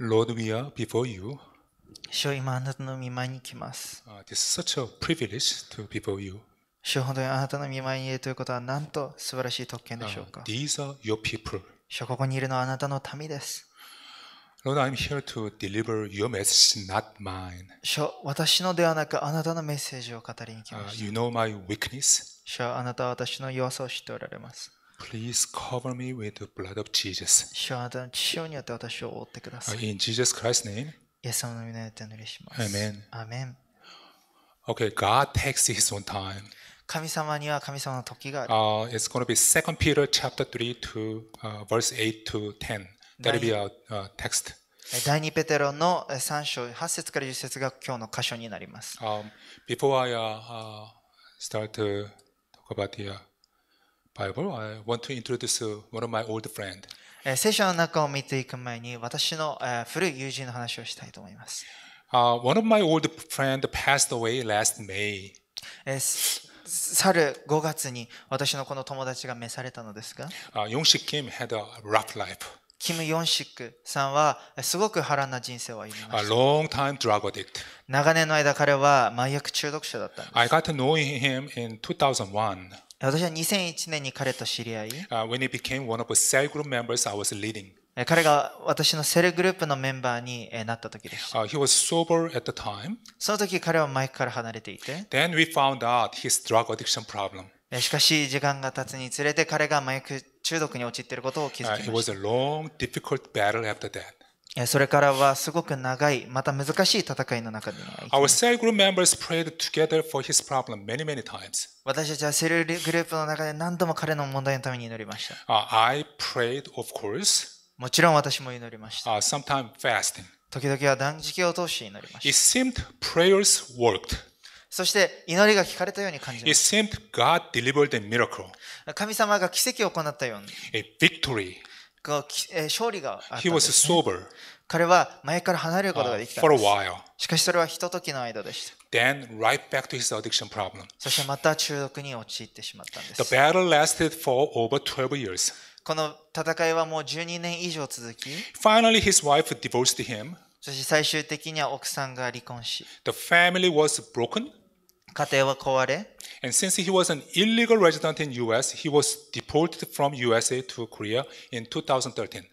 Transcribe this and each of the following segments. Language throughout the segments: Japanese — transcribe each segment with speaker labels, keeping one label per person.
Speaker 1: Lord, we are before you.
Speaker 2: 主よ今あなたの御前に来ます。主よ本当にあなたの御前にいるということはなんと素晴らしい特権でしょう
Speaker 1: か。Uh, these are your people. 主よこ
Speaker 2: こにいるのはあなたの民です。
Speaker 1: Lord, I'm here to deliver your message, not mine. 主よ
Speaker 2: 私のではなくあなたのメッセージを語りに来ました。
Speaker 1: Uh, you know my weakness. 主よあなたは
Speaker 2: 私の弱さを知っておられます。
Speaker 1: Please cover me with the blood of Jesus.
Speaker 2: 主はあなたの血潮によって私を覆ってください。
Speaker 1: In Jesus Christ's name.
Speaker 2: イエス様の皆によってお願いします。Amen. Amen.
Speaker 1: Okay, God takes his own time.
Speaker 2: 神様には神様の時がある。
Speaker 1: Uh, it's going to be 2 Peter chapter 3 to、uh, verse 8 to 10. That'll be our、uh, text.
Speaker 2: 第2ペテロの3章8節から10節が今日の箇
Speaker 1: 所になります。Um, before I uh, uh, start to talk about the、uh, Bible, I want to introduce one of my old friend.
Speaker 2: 聖書の中を見ていく前に私の古い友人の話をしたいと思います。
Speaker 1: Uh, one of my old friend passed away last May.
Speaker 2: 去る5月に私のこの友達が召されたのですが、
Speaker 1: uh, ヨンシック・キム had a rough life.
Speaker 2: キム・ヨンシックさんはすごく波乱な人生を歩み
Speaker 1: ました。A long time drug addict. 長年の間彼は麻薬中毒者だったんです。I got to know him in 2001. 私は2001年に彼と知り合い、uh, when he became one of the cell group members I was leading. 彼
Speaker 2: が私のセルグループのメンバーになった時でした。Uh, he was sober at the time. その時彼はマイクから離れていて、
Speaker 1: Then we found out his drug addiction problem.
Speaker 2: しかし時間が経つにつれて彼がマイク中毒
Speaker 1: に陥っていることを気づきました。Uh, it was a long, difficult battle after that.
Speaker 2: それからはすごく長い、また難しい戦いの中で。私たちはセルグループの中で何度も彼の問題のために祈りました。
Speaker 1: I prayed, of course. もちろん私も祈りました。Uh, sometime f a s t i 時々は断食を通して祈りました。It seemed p r そして祈りが聞かれたように感じました。
Speaker 2: 神様が奇跡を行ったように。が勝利があったんです、ね。彼は前から離れることができたんです。しかしそれはひとときの
Speaker 1: 間でした。Then right back to his addiction problem.
Speaker 2: そしてまた中毒に陥ってしまったんで
Speaker 1: す。The battle lasted for over 12 years.
Speaker 2: この戦いはもう12年以上続き、
Speaker 1: Finally, his wife divorced him.
Speaker 2: そして最終的には奥さんが離婚し、
Speaker 1: The family was broken. 家庭は壊れ And since he was an illegal resident in US, he was deported from USA to Korea in 2013.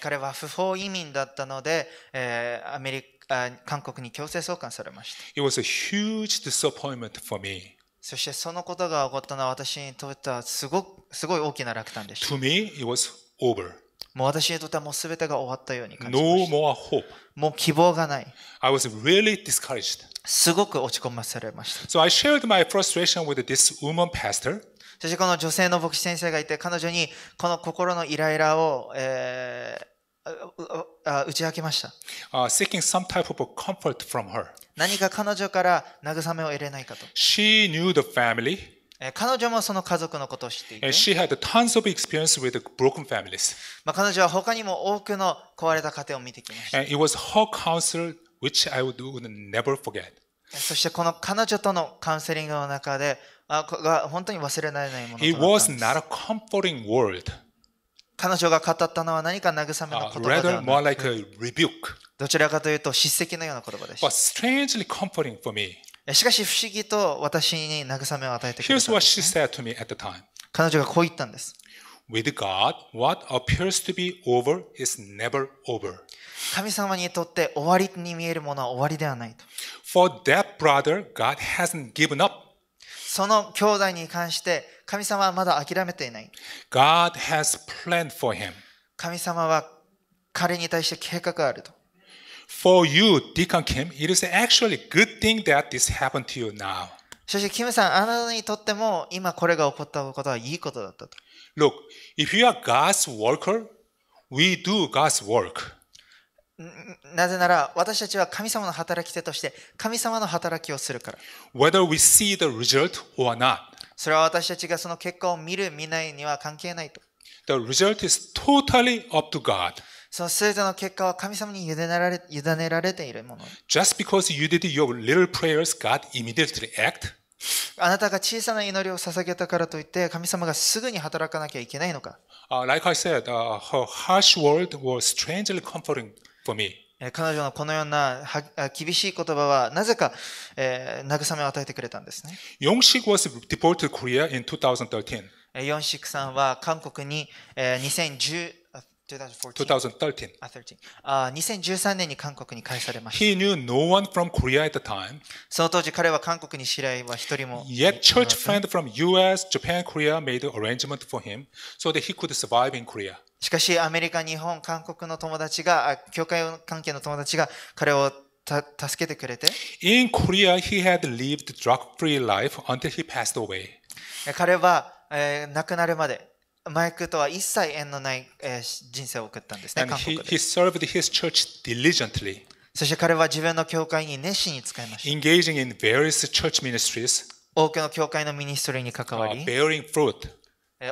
Speaker 2: 彼は不法移民だったので、えー、アメリカ韓国に強制送還されまし
Speaker 1: た。It was a huge disappointment for me.
Speaker 2: そしてそのことが起こったのは私にとってはすごすごい大きな落胆でした。To me, it was
Speaker 1: over. も
Speaker 2: う私にとってはもう全て
Speaker 1: が終わったように感じました。No more hope. もう希望がない。I was really discouraged. すごく落ち込まされました。So I shared my frustration with this woman pastor. そしてこ
Speaker 2: の女性の牧師先生がいて、彼女にこの心のイライラを、えー、打ち明けました。何か彼女から慰めを得れないかと。
Speaker 1: She knew the family. 彼女もその家族のことを知っていて、まあ、彼女は他にも多く
Speaker 2: の壊れた家庭を見てきま
Speaker 1: した。which I would never forget.
Speaker 2: そしてこの彼女とのカウンセリングの中で、あが本当に忘れられないものとなった
Speaker 1: んです。w o r d 彼女が語
Speaker 2: ったのは何か慰めの言葉ではな
Speaker 1: く、uh, like、どちらかというと叱責のような言葉でした。f o r me.
Speaker 2: しかし不思議と私に慰めを与えてくれた、ね。h e r
Speaker 1: 彼女がこう言ったんです。with God, what appears to be over is never over.
Speaker 2: 神様にとって終わりに見えるものは終わりではないと。
Speaker 1: For that brother, God hasn't given up.
Speaker 2: その兄弟に関して神様はまだ諦めていない。
Speaker 1: God has planned for him.
Speaker 2: 神様は
Speaker 1: 彼に対して計画があると。For you, Deacon Kim, it is actually a good thing that this happened to you now. そして、キムさん、あなたにとっても今これが起こったことはいいことだったと。Look, if you are God's worker, we do God's work.
Speaker 2: なぜなら私たちは神様の働き手として神様の
Speaker 1: 働きをするから。Whether we see the result or not. それは私たちがその結果
Speaker 2: を見る見ないには関係ないと。
Speaker 1: The result is totally up to God. その
Speaker 2: 全ての結果は神様に委ねられ委ねられているもの。
Speaker 1: Just because you did your little prayers, God immediately act.
Speaker 2: あなたが小さな祈りを捧げたからといって神様がすぐに働かなきゃいけないのか
Speaker 1: Uh, like I said, uh, her harsh word was strangely comforting for me. 彼女のこのような厳しい言葉はなぜか、
Speaker 2: えー、慰めを与えてくれたんですね。
Speaker 1: ヨンシク was deported to Korea in 2013.
Speaker 2: ヨさんは韓国に、えー、2010
Speaker 1: 2013.
Speaker 2: Ah, 13. Uh, 2013年に韓国に返されまし
Speaker 1: た。He knew no one from Korea at the time. その当時彼は韓国に知り合いは一人も。Yet church friend from US, Japan, Korea made an arrangement for him so that he could survive in Korea.
Speaker 2: しかしアメリカ、日本、韓国の友達が、教会関係の友達が彼をた助けてくれて。
Speaker 1: In Korea, he had lived drug-free life until he passed away.
Speaker 2: 彼は、えー、亡くなるまで。マイクとは一切縁のない、
Speaker 1: 人生を送ったんですね。韓国で he, he served his church diligently. そし
Speaker 2: て彼は自分の教会に熱心に使いま
Speaker 1: した。Engaging in various church ministries. 多くの教会のミニストリーに関わり、uh, bearing fruit.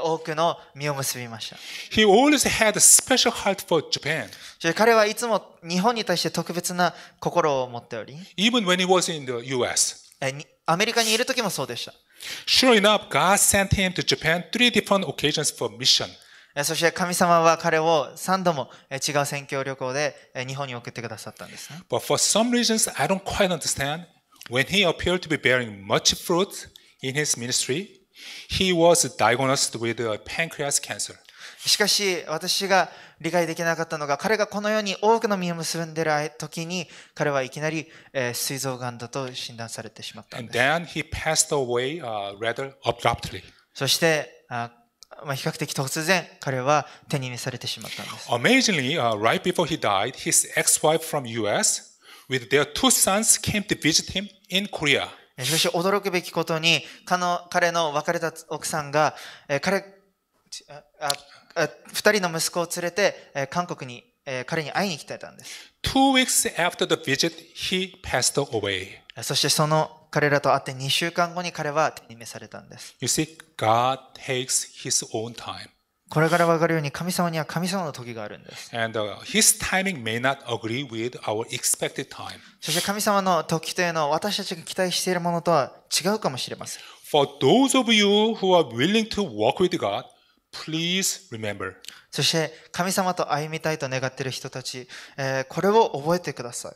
Speaker 1: 多くの実を結びました。He always had a special heart for Japan.
Speaker 2: 彼はいつも日本に対して特別な心を持っており、Even when he was in the US. アメリカにいる時もそうでした。
Speaker 1: Sure enough, God sent him to Japan
Speaker 2: three different occasions for mission. そして神様は彼を3度も違う宣教旅行で日本に送ってくださったんですね。
Speaker 1: But for some reasons I don't quite understand, when he appeared to be bearing much fruit in his ministry, he was diagnosed with pancreas cancer.
Speaker 2: しかし私が理解できなかったのが、彼がこのように多くの実を結んでいる時に、彼はいきなり、えー、膵臓がんだと
Speaker 1: 診断されてしまったんです。And then he passed away、uh, rather abruptly.
Speaker 2: そして、あまあ、比較的突然、彼は手に召されてしまったんで
Speaker 1: す。Amazingly,、uh, right before he died, his ex-wife from US with their two sons came to visit him in Korea.
Speaker 2: しかし驚くべきことに、彼の別れた奥さんが、彼、あ2人の息子を連れて韓国に彼に会いに来てたんです。
Speaker 1: Two weeks after the visit, he passed away. そ
Speaker 2: してその彼らと会って2週間後に彼は手に
Speaker 1: 召されたんです。You see, God takes his own time.
Speaker 2: これから分かるように神様には神様の時があるんで
Speaker 1: す。And, uh, his timing may not agree with our expected time.
Speaker 2: そして神様の時というのは私たちが期待しているものとは違うかもしれません。
Speaker 1: For those of you who are willing to
Speaker 2: walk with God, Please remember. そして神様と歩みたいと願っている人たち、えー、これを覚えてくださ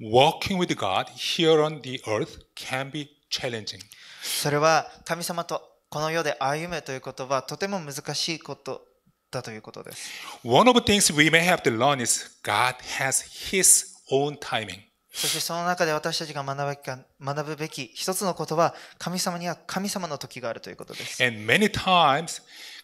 Speaker 2: い。Walking with God here on the earth can be challenging. それは神様とこの世で歩むということはとても難しいことだということです。
Speaker 1: One of the things we may have to learn is God has His own timing.
Speaker 2: そしてその中で私たちが学ぶべき学ぶべき一つのことは神様には神様の時があるということで
Speaker 1: す。And many times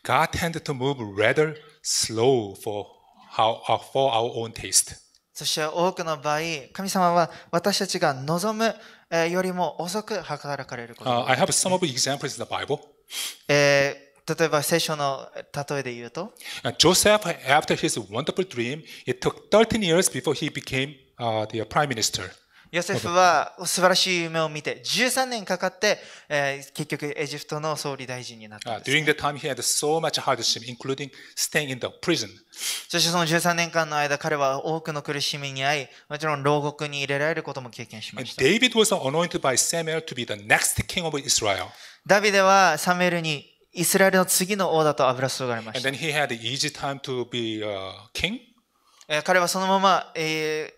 Speaker 1: God tended to move rather slow for, how, uh, for our own taste.
Speaker 2: そして多くの場合、神様は私たちが望むよりも遅く働かれること、ね。Uh, I have
Speaker 1: some of examples in the Bible. え
Speaker 2: ー、例えば聖書の例えで言うと、
Speaker 1: Joseph, after his wonderful dream, it took 13 years before he became、uh, the prime minister. ヨセフ
Speaker 2: は素晴らしい夢を見て13年かかって、えー、結局エジプトの総理大臣になったんです、
Speaker 1: ね。Uh, during the time he had so、much
Speaker 2: そしてその13年間の間彼は多くの苦しみに遭いもちろん牢獄に入れられることも経験し
Speaker 1: ました。ダビデはサメ
Speaker 2: ルにイスラエ
Speaker 1: ルの次の王だと油注がれました。
Speaker 2: 彼はそのまま、えー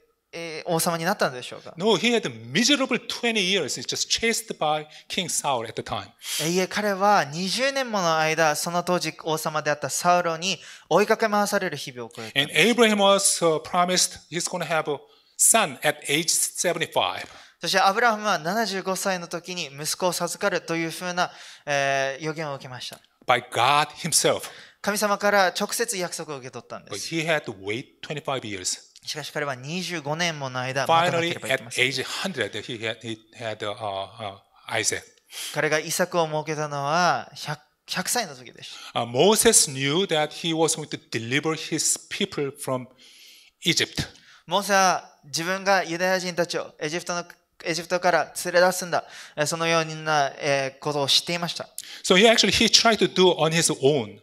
Speaker 2: 王様になったのでしょうか
Speaker 1: No, he had a miserable 20 years. He's just chased by King Saul at the time.
Speaker 2: いえ、彼は20年もの間、その当時王様であったサウロに追いかけ回される日々を
Speaker 1: 送る。And Abraham was、uh, promised he's going to have a son at age 75. そしてアブラハム
Speaker 2: は75歳の時に息子を授かるというふうな、えー、予言を受けました。
Speaker 1: By God himself. 神様から直接約束を受け取ったんです。But he had to wait 25 years.
Speaker 2: しかし彼は25年もの間待たなければいけま
Speaker 1: せん。Finally, at age 100, he had, he had uh, uh, Isaac.
Speaker 2: 彼がイサクを設けたのは 100, 100歳の
Speaker 1: 時でした。Uh, Moses knew that he was going to deliver his people from Egypt.
Speaker 2: モーセは自分がユダヤ人たちをエジプトのエジプトから連れ出すんだ。そのようなことを知っていました。
Speaker 1: So he actually he tried to do on his own.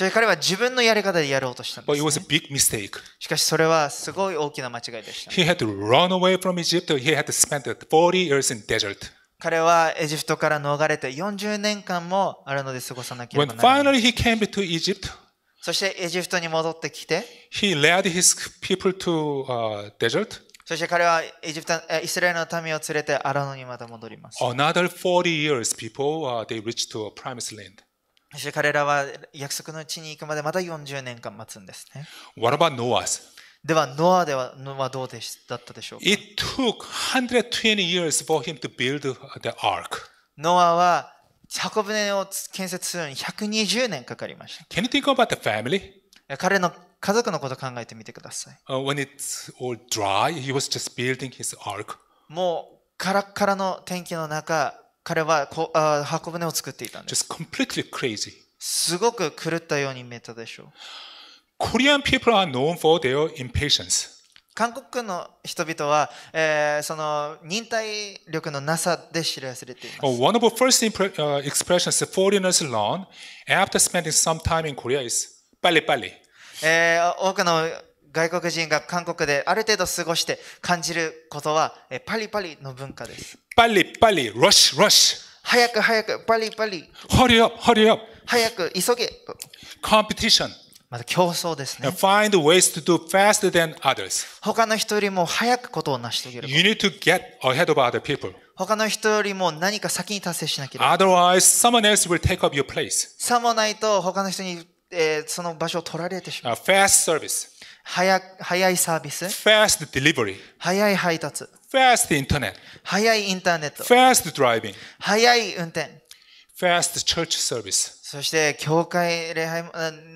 Speaker 1: それ彼は自分のやり方でやろうとしたんです、ね。But it was a big mistake. しかしそれはす
Speaker 2: ごい大きな間違い
Speaker 1: でした。He had to run away from Egypt. He had to spend 40 years in desert.
Speaker 2: 彼はエジプトから逃れて40年間も
Speaker 1: あるので過ごさなければならな
Speaker 2: い。When finally he came to Egypt, そしてエジプトに戻ってきて、
Speaker 1: he led his people to、uh, desert.
Speaker 2: そして彼はエジプトイスラエルの民を連れてアラノにまた戻ります。
Speaker 1: Another 40 years people、uh, they reached to a promised land. そして
Speaker 2: 彼らは約束の地に行くまでまた40年間待つんですね。
Speaker 1: What about Noah's? では、ノアではノアどうでだったでしょうか It took 120 years for him to build the ark.
Speaker 2: ノアは箱舟を建設するのに120年かかりました。
Speaker 1: Can you think about the family?
Speaker 2: 彼の家族のことを
Speaker 1: 考えてみてください。Uh, when it's all dry, he was just building his ark.
Speaker 2: もうカラッカラの天気の中、彼はこあ箱舟を作っていたん
Speaker 1: です。completely crazy. すごく狂ったように見えたでしょう。Korean people are known for their impatience.
Speaker 2: 韓国の人々は、えー、その忍耐力のなさで知らされていま
Speaker 1: す。One of the first expressions foreigners learn after spending some time in Korea is パレパレ。
Speaker 2: 多くの外国人が韓国である程度過ごして感じることはパリパリの文化です。
Speaker 1: パリパリ、ロシュロシュ。早く早く、パリパリ。ハリアップ、リアップ。早く、急げ。コンペティション。また競争ですね。Find ways to do faster than others. 他の人よりも早くことを成し遂げる。You need to get ahead of other people.
Speaker 2: 他の人よりも何か先に達成しなけ
Speaker 1: れば。o t h e r w さ
Speaker 2: もないと他の人に、えその場所取られてしまう。早早いサービス。
Speaker 1: Fast delivery.
Speaker 2: 早い配達。
Speaker 1: Fast internet. 早いインターネット。Fast driving. 早い運転。Fast church service. そして、
Speaker 2: 教会礼拝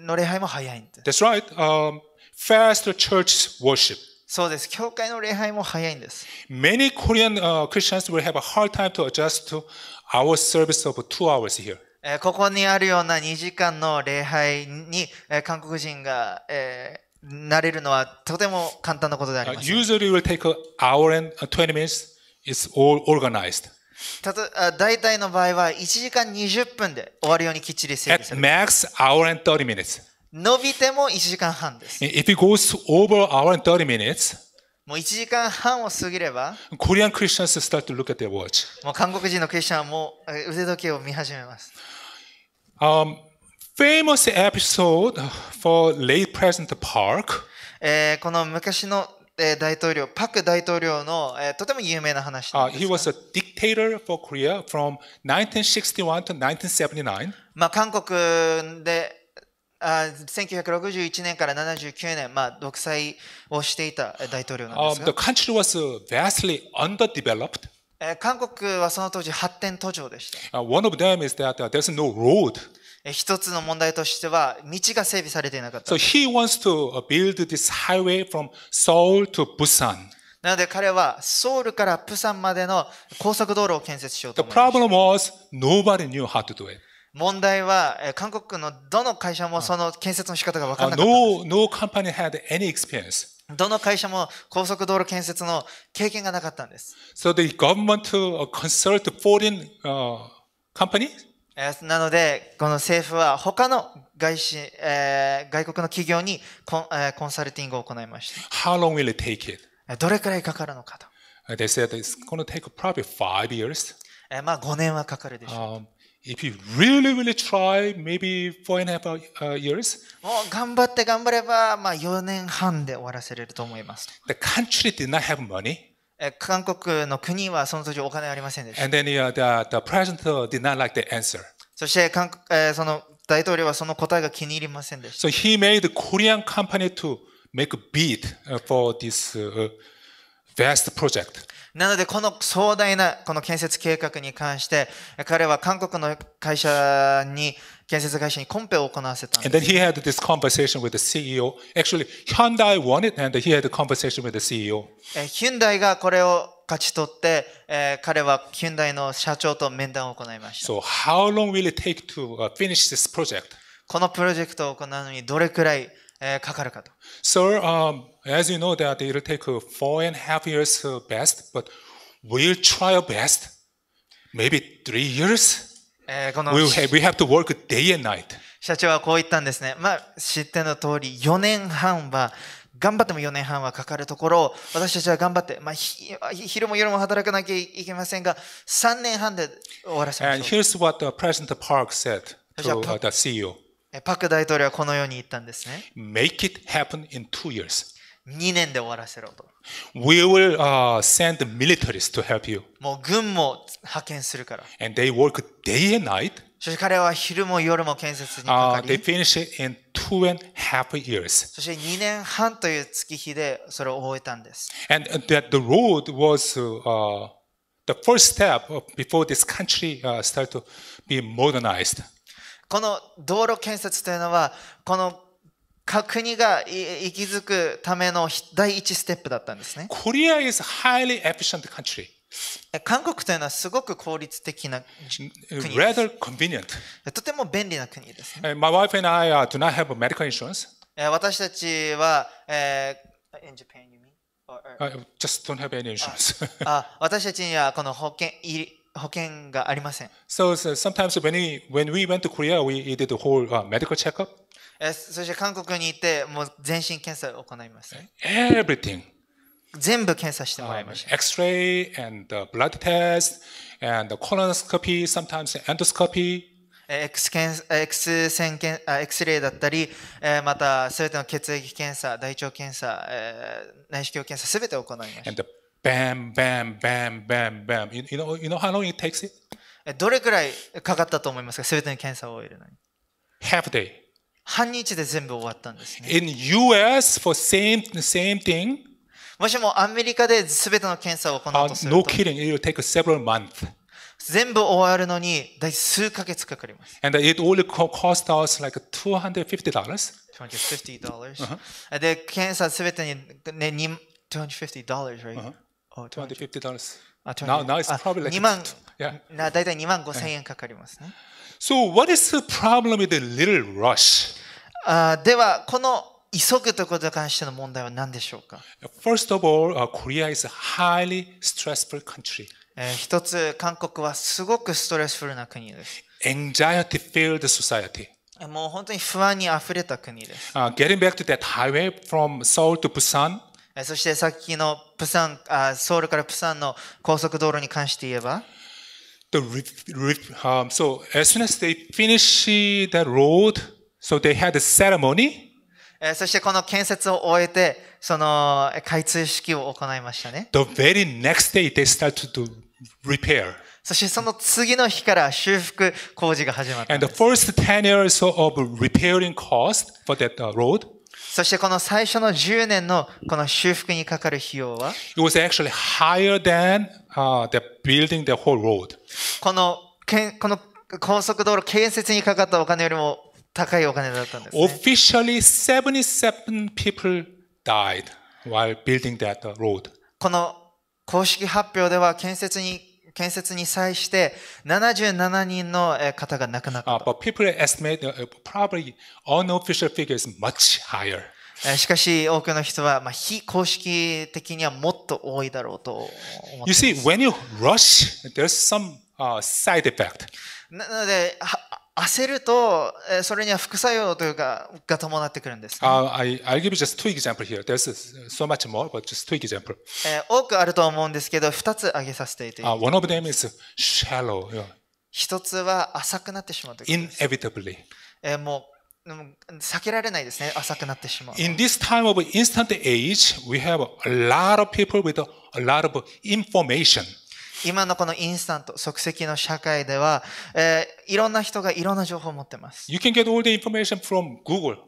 Speaker 2: の礼拝も早いん
Speaker 1: です。That's right.、Um, fast church worship. そうです。教会の礼拝も早いんです。Many Korean、uh, Christians will have a hard time to adjust to our service of two hours here.
Speaker 2: ここにあるような2時間の礼拝に韓国人が、えーなれるのはとても簡単なことであります。大体に伸びても1時間半です。もう1時間半を過ぎれば、もう韓国人のクリスチャンはもう腕時計を見始めます。
Speaker 1: u famous episode for late President Park.
Speaker 2: えー、この昔のえー、大統領、パク大統領の、えー、とても有名な話
Speaker 1: なんです、ね。Uh, he was a dictator for Korea from 1961 to 1979. まあ、韓国
Speaker 2: であ1961年から79年、まあ、独裁をしていた大統領なんですが。Um, the
Speaker 1: country was vastly underdeveloped.
Speaker 2: 韓国はその当時発展途上でし
Speaker 1: た。Uh, one of them is that there's no road.
Speaker 2: 一つの問題としては、道が整備されていなかった。なので彼は、ソウルからプサンまでの高速
Speaker 1: 道路を建設しようと思いました。The knew how to do it.
Speaker 2: 問題は、韓国のどの会社もその建設の仕方が分からなかった。Uh,
Speaker 1: no, no had any experience.
Speaker 2: どの会社も高速道路建設の経験がなかったんです。
Speaker 1: So the government consulted foreign、uh, companies? なので、この政府は
Speaker 2: 他の外資、えー、外国の企業にコン,、えー、コンサルティングを行いました。
Speaker 1: How long will it take it?
Speaker 2: どれくらいかかるのかと。
Speaker 1: They said it's going to take probably five years. えー、まあ5年はかかるでしょう。Um, If you really, really try, maybe four and a half years.
Speaker 2: もう頑張って頑張れば、まあ4年半で終わらせれ
Speaker 1: ると思います。The country did not have money.
Speaker 2: 韓国の国はその時お金ありませんでした。そして韓、えその大統領はその答えが気に入りませんでした。So なので、この壮大なこの建設計画に関して、彼は韓国の会社に、建設会社にコンペを行わせたんで And す。
Speaker 1: then he had this conversation with the CEO. Actually, Hyundai won it, and he had a conversation with the CEO.
Speaker 2: えーヒュンダイがこれを勝ち取って、えー彼はヒュンダイの社長と面談を行いまし
Speaker 1: た。So, how long will it take to uh, finish this project?
Speaker 2: このプロジェクトを行うのにどれくらい、えーかかるかと。
Speaker 1: So, um, as you know, that it'll take uh, four and a half years uh, best, but we'll try our best. Maybe three years.
Speaker 2: えー、この we have
Speaker 1: to work day and night.
Speaker 2: 社長はこう言ったんですね。まあ、知っての通り、4年半は、頑張っても4年半はかかるところ私たちは頑張って、まあ、昼も夜も働かなきゃいけませんが、3年半で
Speaker 1: 終わらせましょう。And here's what President Park said to the CEO.
Speaker 2: パク大統領はこのように言ったんですね。
Speaker 1: Make it happen in two years. 2
Speaker 2: 年で終わらせろと。
Speaker 1: We will uh, send militaries to help you.
Speaker 2: もう軍も派遣するから。
Speaker 1: And they work day and night.
Speaker 2: そして彼は昼も夜も建設に
Speaker 1: かかり。Uh, they finish it in two and half years.
Speaker 2: そして2年半という月日でそれを終えたんです。
Speaker 1: And that the road was、uh, the first step before this country、uh, started to be modernized.
Speaker 2: この道路建設というのは、この国が息づくための第一ステップだったんですね。
Speaker 1: Korea is a highly efficient country. 韓国というのはすごく効率的な国です。Rather convenient. とても便利な国です、ね。My wife and I do not have medical insurance.
Speaker 2: 私たちは、えー、in Japan, you mean? Or,
Speaker 1: or... Just don't have any insurance.
Speaker 2: あ私たちにはこの保険保険
Speaker 1: がありません。So, so sometimes when we, when we went to Korea, we did a whole、uh, medical checkup.
Speaker 2: えそして韓国に行ってもう全身検査を行います、ね。
Speaker 1: Everything. 全部検査してもらいました。X-ray and the blood test and the colonoscopy, sometimes endoscopy. X 検 X
Speaker 2: 線検 X レイだったり、えー、またすべての血液検査、大腸検査、えー、内視鏡検査すべて行いました。
Speaker 1: And the bam, bam, bam, bam, bam. You, you know,
Speaker 2: you know how long it takes it? どれくらいかかったと思いますか？すべての検査を終えるのに。
Speaker 1: Half day.
Speaker 2: 半日で全部終わったんですね。
Speaker 1: In US for same same thing.
Speaker 2: もしもアメリカで全ての検査を行おうとす
Speaker 1: ると。Uh, no kidding, it will take several months.
Speaker 2: 全部終わるのに大数ヶ月かかります。
Speaker 1: And it only cost
Speaker 2: us like $250. $250. Uh-huh. で、検査すべてに、ね、250 dollars, right? Uh-huh. Oh, 250 dollars. Now, now it's probably like 2万、yeah. な大体2万5千円かかりますね。
Speaker 1: So what is the problem with the
Speaker 2: little rush? では、この急ぐということに関しての問題は何でしょう
Speaker 1: か First of all, Korea is a highly stressful country. 一つ、韓国はすごくストレスフルな国です。Anxiety filled society.
Speaker 2: もう本当に不安にあふれた国です。
Speaker 1: Uh, getting back to that highway from Seoul to Busan.
Speaker 2: そしてさっきのプサンあソウルからプサンの高速道路に関して言えば
Speaker 1: the, um, so as soon as they finish the road, so they had a ceremony.
Speaker 2: そしてこの建設を終えて、その開通式を行いましたね。
Speaker 1: The very next day, they started to repair.
Speaker 2: そしてその次の日から修復工事が始まった。And the first
Speaker 1: 10 years of repairing cost for that road.
Speaker 2: そしてこの最初の10年のこの修復にかかる費用は
Speaker 1: It was actually higher than uh, they're building the whole road.
Speaker 2: このけんこの高速道路建設にかかったお金よりも高いお金だったんです、ね。
Speaker 1: Officially, 77 people died while building that road. この公式発表では建設に建
Speaker 2: 設に際して77人の方が亡くなった。Uh, but people estimate、uh, probably unofficial figures much higher. しかし多くの人は、まあ、非公式的にはもっと多いだろうと思って
Speaker 1: い You see, when you rush, there's some、u side effect.
Speaker 2: なので、焦ると、それには副作用というか、が伴ってくるんです、ね。Uh,
Speaker 1: I, I'll give you just two examples here. There's so much more, but just two examples.
Speaker 2: 多くあると思うんですけど、二つ挙げさせていただきます。Uh, one of
Speaker 1: them is shallow.
Speaker 2: 一つは浅くなってしまうという
Speaker 1: Inevitably.
Speaker 2: もう避けられないですね、浅くなってしまう。In
Speaker 1: this time of instant age, we have a lot of people with a lot of information.
Speaker 2: 今のこのインスタント、即席の社会では、えー、いろんな人がいろんな情報を持ってます。You can get all the information from Google.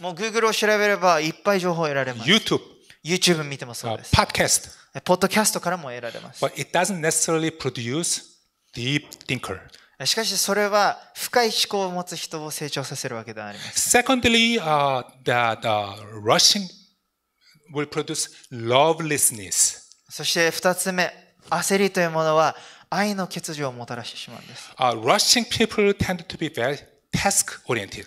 Speaker 2: もう Google を調べればいっぱい情報を得られます。YouTube。YouTube 見てもそうです。Podcast。ポッドキャストからも得られます。But it doesn't necessarily produce
Speaker 1: deep thinker.
Speaker 2: しかしそれは深い思考を持つ人を成長させ
Speaker 1: るわけではありません。Secondly,、uh, that、uh, rushing will produce lovelessness.
Speaker 2: そして二つ目、焦りというものは愛の欠如をもたらし
Speaker 1: てしまうんです。Uh, rushing people tend to be very task oriented.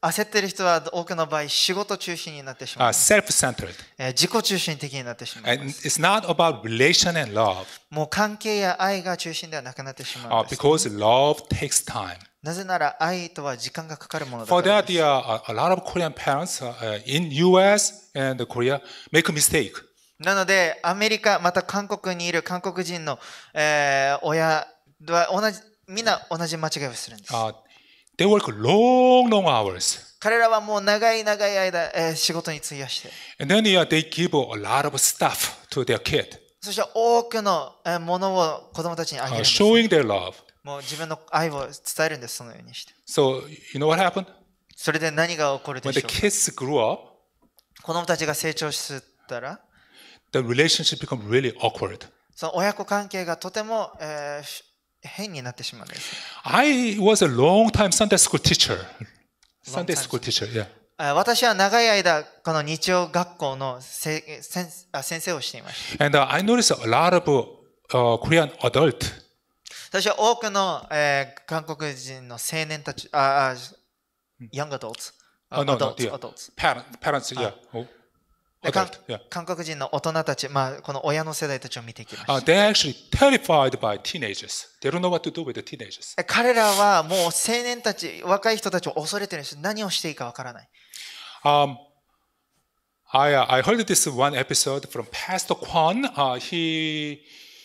Speaker 2: 焦ってる人は多くの場合、仕事中心になってしまう。Uh, self-centered.
Speaker 1: 自己中心的になってしまう。And it's not about relation and love. もう
Speaker 2: 関係や愛が中心ではなくなってしまう、ね。Uh,
Speaker 1: because love takes time.
Speaker 2: なぜなら愛とは時間がかかるも
Speaker 1: のだから。For that, there are a lot of Korean parents in US and Korea make mistake.
Speaker 2: なので、アメリカ、また韓国にいる韓国人の、えー、親は同じ、みんな同じ間違いをするんで
Speaker 1: す。Uh, They work long, long hours.
Speaker 2: 彼らはもう長い長い間、えー、仕事に費やして。
Speaker 1: And then, yeah, they give a lot of stuff to their kid.
Speaker 2: そして多くのものを子供たちにあげるんです。
Speaker 1: Uh, showing their love.
Speaker 2: もう自分の愛を伝えるんです、そのようにして。
Speaker 1: So, you know what happened? それで何が起こるでしょうか When the kids grew up,
Speaker 2: 子供たちが成長したら、
Speaker 1: the relationship become really awkward.
Speaker 2: その親子関係がとても、えー、変になってしまうんです。
Speaker 1: I was a long time Sunday school teacher. Sunday school teacher, yeah.
Speaker 2: 私は長い間、この日曜学校のせ先先生をしていまし
Speaker 1: た。And、uh, I noticed a lot of、uh, Korean adult.
Speaker 2: 私は多くの、えー、韓国人の青年たち、あ、uh, young adults、uh, adults, adults. Parents,
Speaker 1: parents, yeah. Yeah.
Speaker 2: 韓国人の大人たち、まあ、この親の世代たちを見ていきました。Uh,
Speaker 1: they're actually terrified by teenagers. They don't know what to do with the teenagers.
Speaker 2: 彼らはもう青年たち、若い人たちを恐れてるんです。何をしていいかわからない。
Speaker 1: Um, I, uh, I heard this one episode from Pastor Kwan.、Uh, he,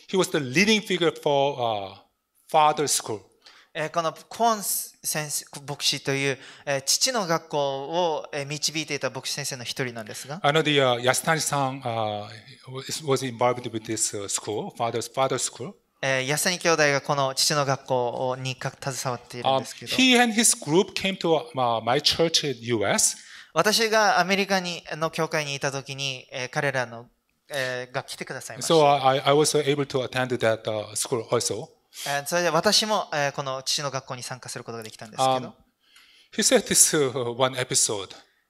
Speaker 1: he was the leading figure for、uh, Father School. えこのコーン先生牧師という、
Speaker 2: え父の学校を、え導いていた牧師先生の一人なんですが。I
Speaker 1: know the、uh, Yasutani さん、uh, was involved with this school, father's father's school. えヤ
Speaker 2: サニ兄弟がこの父の学校に携わっているんですけど。Um, he and his group came to、
Speaker 1: uh, my church in U.S.
Speaker 2: 私がアメリカにの教会にいたときに、え彼らの、えが来てくださいました。
Speaker 1: So I, I was able to attend that、uh, school also.
Speaker 2: それで私もこの父の学校に参加することができたんですけど。
Speaker 1: He said this one episode.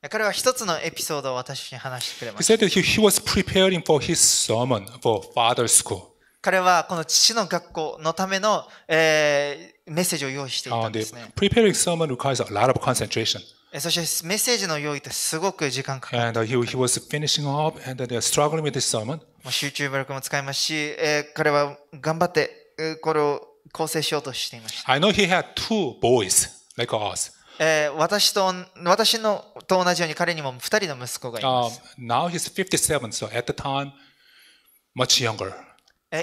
Speaker 2: 彼は一つのエピソードを私に話してくれました。
Speaker 1: He said that he was preparing for his sermon for father's school.
Speaker 2: 彼はこの父の学校のための、えー、メッセージを用意してい
Speaker 1: たんですね。Preparing sermon requires a lot of concentration.
Speaker 2: そしてメッセージの用意ってすごく時間か
Speaker 1: かる。And he, he was finishing up and struggling with his sermon.
Speaker 2: 集中力も使いますし、えー、彼は頑張ってこれを構成しようとしていまし
Speaker 1: た。I know he had two boys, like us.
Speaker 2: えー、私と私のと同じように彼にも2人の息子がいま
Speaker 1: す。Um, now he's 57, so at the time, much younger.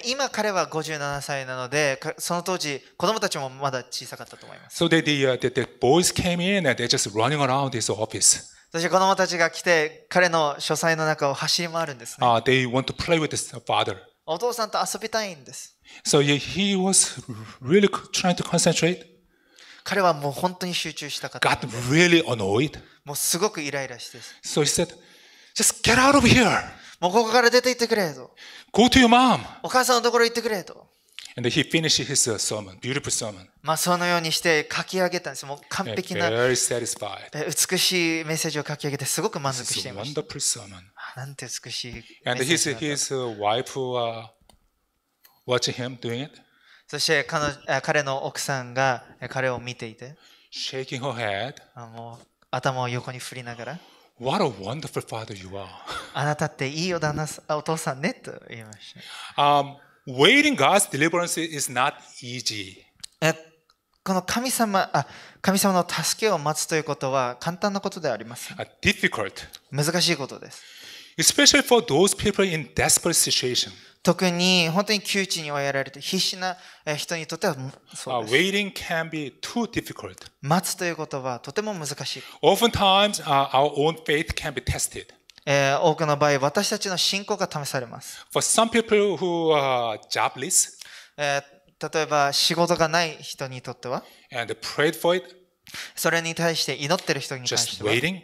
Speaker 2: 今彼は57歳なので、その当時、子供たちもまだ小さかったと思いま
Speaker 1: す。So they, the, the, the boys came in and they're just running around his office.
Speaker 2: そして子供たちが来て、彼の書斎の中を走り回るんです
Speaker 1: ね。Uh, they want to play with his father.
Speaker 2: お父さんと遊びたいんです。
Speaker 1: So he was really trying to concentrate. 彼はもう本当に集中したかった。Got really annoyed. もうすごくイライラして。So he said, just get out of here.
Speaker 2: もうここから出て行ってくれと。
Speaker 1: Go to your mom.
Speaker 2: お母さんのところ行ってくれと。
Speaker 1: And he finished his sermon, beautiful sermon.
Speaker 2: まあそのようにして書き上げたんです。もう完璧な美しいメッセージを書き上げてすごく満足していました。なんて美
Speaker 1: しい。And his, his wife、uh, watching him doing it.
Speaker 2: そして彼の彼の奥さんが彼を見ていて、shaking her head. あもう頭を横に振りながら、
Speaker 1: What a wonderful father you are. あなたって
Speaker 2: いいよ旦那お父さんねと言いまし
Speaker 1: た。Um, waiting God's deliverance is not easy.
Speaker 2: この神様あ神様の助けを待つということは簡単なことではありません。Difficult. 難しいことです。especially for
Speaker 1: those people in
Speaker 2: desperate situation. 特に本当に窮地に追いやられて必死な
Speaker 1: 人にとってはそうです。Waiting can be too difficult. 待つということはとても難しい。Oftentimes, uh, our own faith can be tested.
Speaker 2: えー、多くの場合、私たちの信仰が試されます。
Speaker 1: For some people who are jobless, え
Speaker 2: ー、例えば仕事がない人にとっては、
Speaker 1: and prayed
Speaker 2: for it, それに対して祈ってる人に関しては、just waiting,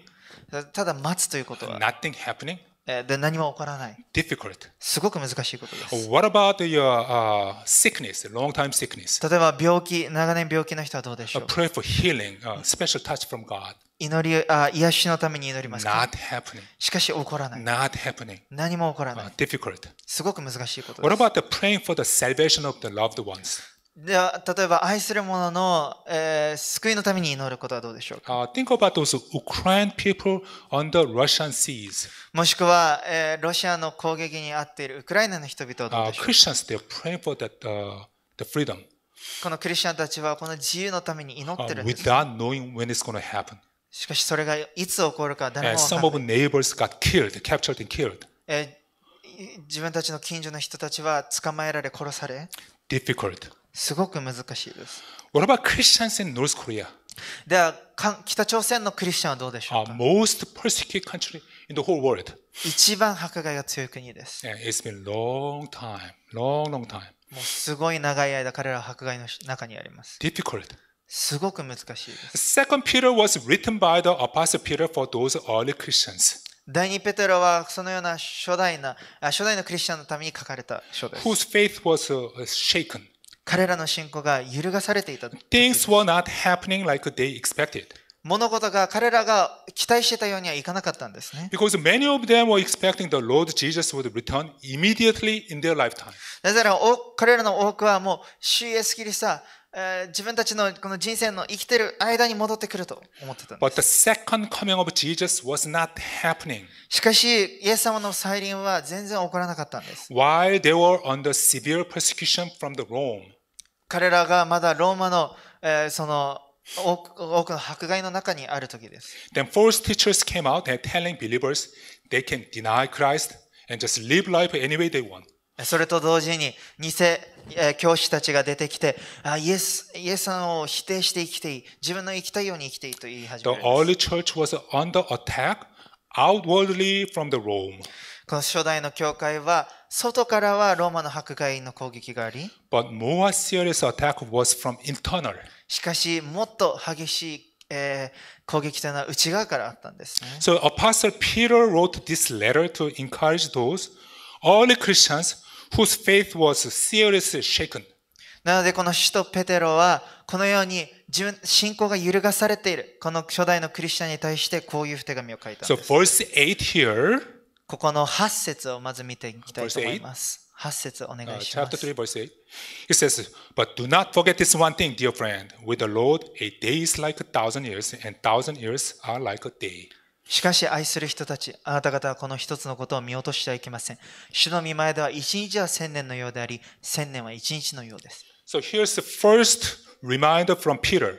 Speaker 2: ただ待つということは、nothing happening, で何も起こらない。
Speaker 1: Difficult. すごく難しいことです。What about your、uh, sickness, long time sickness?
Speaker 2: 例えば病気、長年病気の人はどうでしょう ?Pray for healing,、uh, special touch from God. 祈りあ癒しのために祈りますか Not happening. しかし起こらない。Not happening. 何も起こらない。Uh,
Speaker 1: difficult. すごく難しいことです。What about the praying for the salvation of the loved ones?
Speaker 2: では例えば愛する者のの、えー、救いのために祈ることはどうでしょうか
Speaker 1: もしくは、えー、ロシアの攻撃に遭っているウクライナの人々はどうでしょうか、uh, that, uh,
Speaker 2: このクリスチャンたちはこの自由のために祈っているんです。
Speaker 1: Uh,
Speaker 2: しかしそれがいつ起こるか誰も分からない。自分たちの近所の人たちは捕まえられ殺され。Difficult. すごく難しいです。
Speaker 1: What about Christians in North Korea?
Speaker 2: では、北朝鮮のクリスチャンはどうでしょうか、uh, most persecuted country in the whole world. 一番迫
Speaker 1: 害が強い国です。Yeah, it's been long time, long, long time. もう
Speaker 2: すごい長い間、彼らは迫害の中にあります。Difficult. すごく難しいで
Speaker 1: す。2 n d Peter was written by the Apostle Peter for those early Christians.
Speaker 2: 第二ペテロはそのような初代な初代のクリスチャンのために書かれた書です。
Speaker 1: Whose faith was
Speaker 2: shaken. 彼らの信仰が揺るがされていた。
Speaker 1: Things were not happening like they expected.
Speaker 2: 物事が彼らが期待してたようにはいかなかったんですね。
Speaker 1: Because many of them were expecting the Lord Jesus would return immediately in their lifetime. なぜなら彼らの多くはもう、
Speaker 2: 主イエスキリストは自分たちのこの人生の生きてる間に戻ってくると
Speaker 1: 思ってたんです。But the second coming of Jesus was not happening.
Speaker 2: しかし、イエス様の再臨は全然起こらなかったんです。
Speaker 1: While they were under severe persecution from the Rome,
Speaker 2: 彼らがまだローマの、えー、その多くの迫害の中に
Speaker 1: ある時です。Then false teachers came out and telling believers they can deny Christ and just live life any way they want. それと同時に偽教師たちが
Speaker 2: 出てきて、あイエス、イエスさんを否定して生きていい。自分の生きたいように生きていいと言い始める。
Speaker 1: The early church was under attack outwardly from the Rome. この
Speaker 2: 初代の教会は、外からはローマの迫害の攻撃があり、
Speaker 1: But more serious attack was from internal.
Speaker 2: しかし、もっと激しい、えー、
Speaker 1: 攻撃というのは内側からあったんですね。So, Apostle Peter wrote this letter to encourage those, all Christians, whose faith was seriously shaken.
Speaker 2: なので、この使徒ペテロは、このように自分信仰が揺るがされている、この初代のクリスチャンに対してこういう手紙を書いたんです。
Speaker 1: So, verse 8 here, ここの8
Speaker 2: 節をまず見ていきたいと思います。8節お願いしま
Speaker 1: す。Chapter 3, verse 8. It says, But do not forget this one thing, dear friend. With the Lord, a day is like a thousand years, and thousand years are like a day.
Speaker 2: しかし愛する人たち、あなた方はこの一つのことを見落としてはいけません。主の御前では一日は千年のようであり、千年は一日のようです。
Speaker 1: So here's the first reminder from Peter.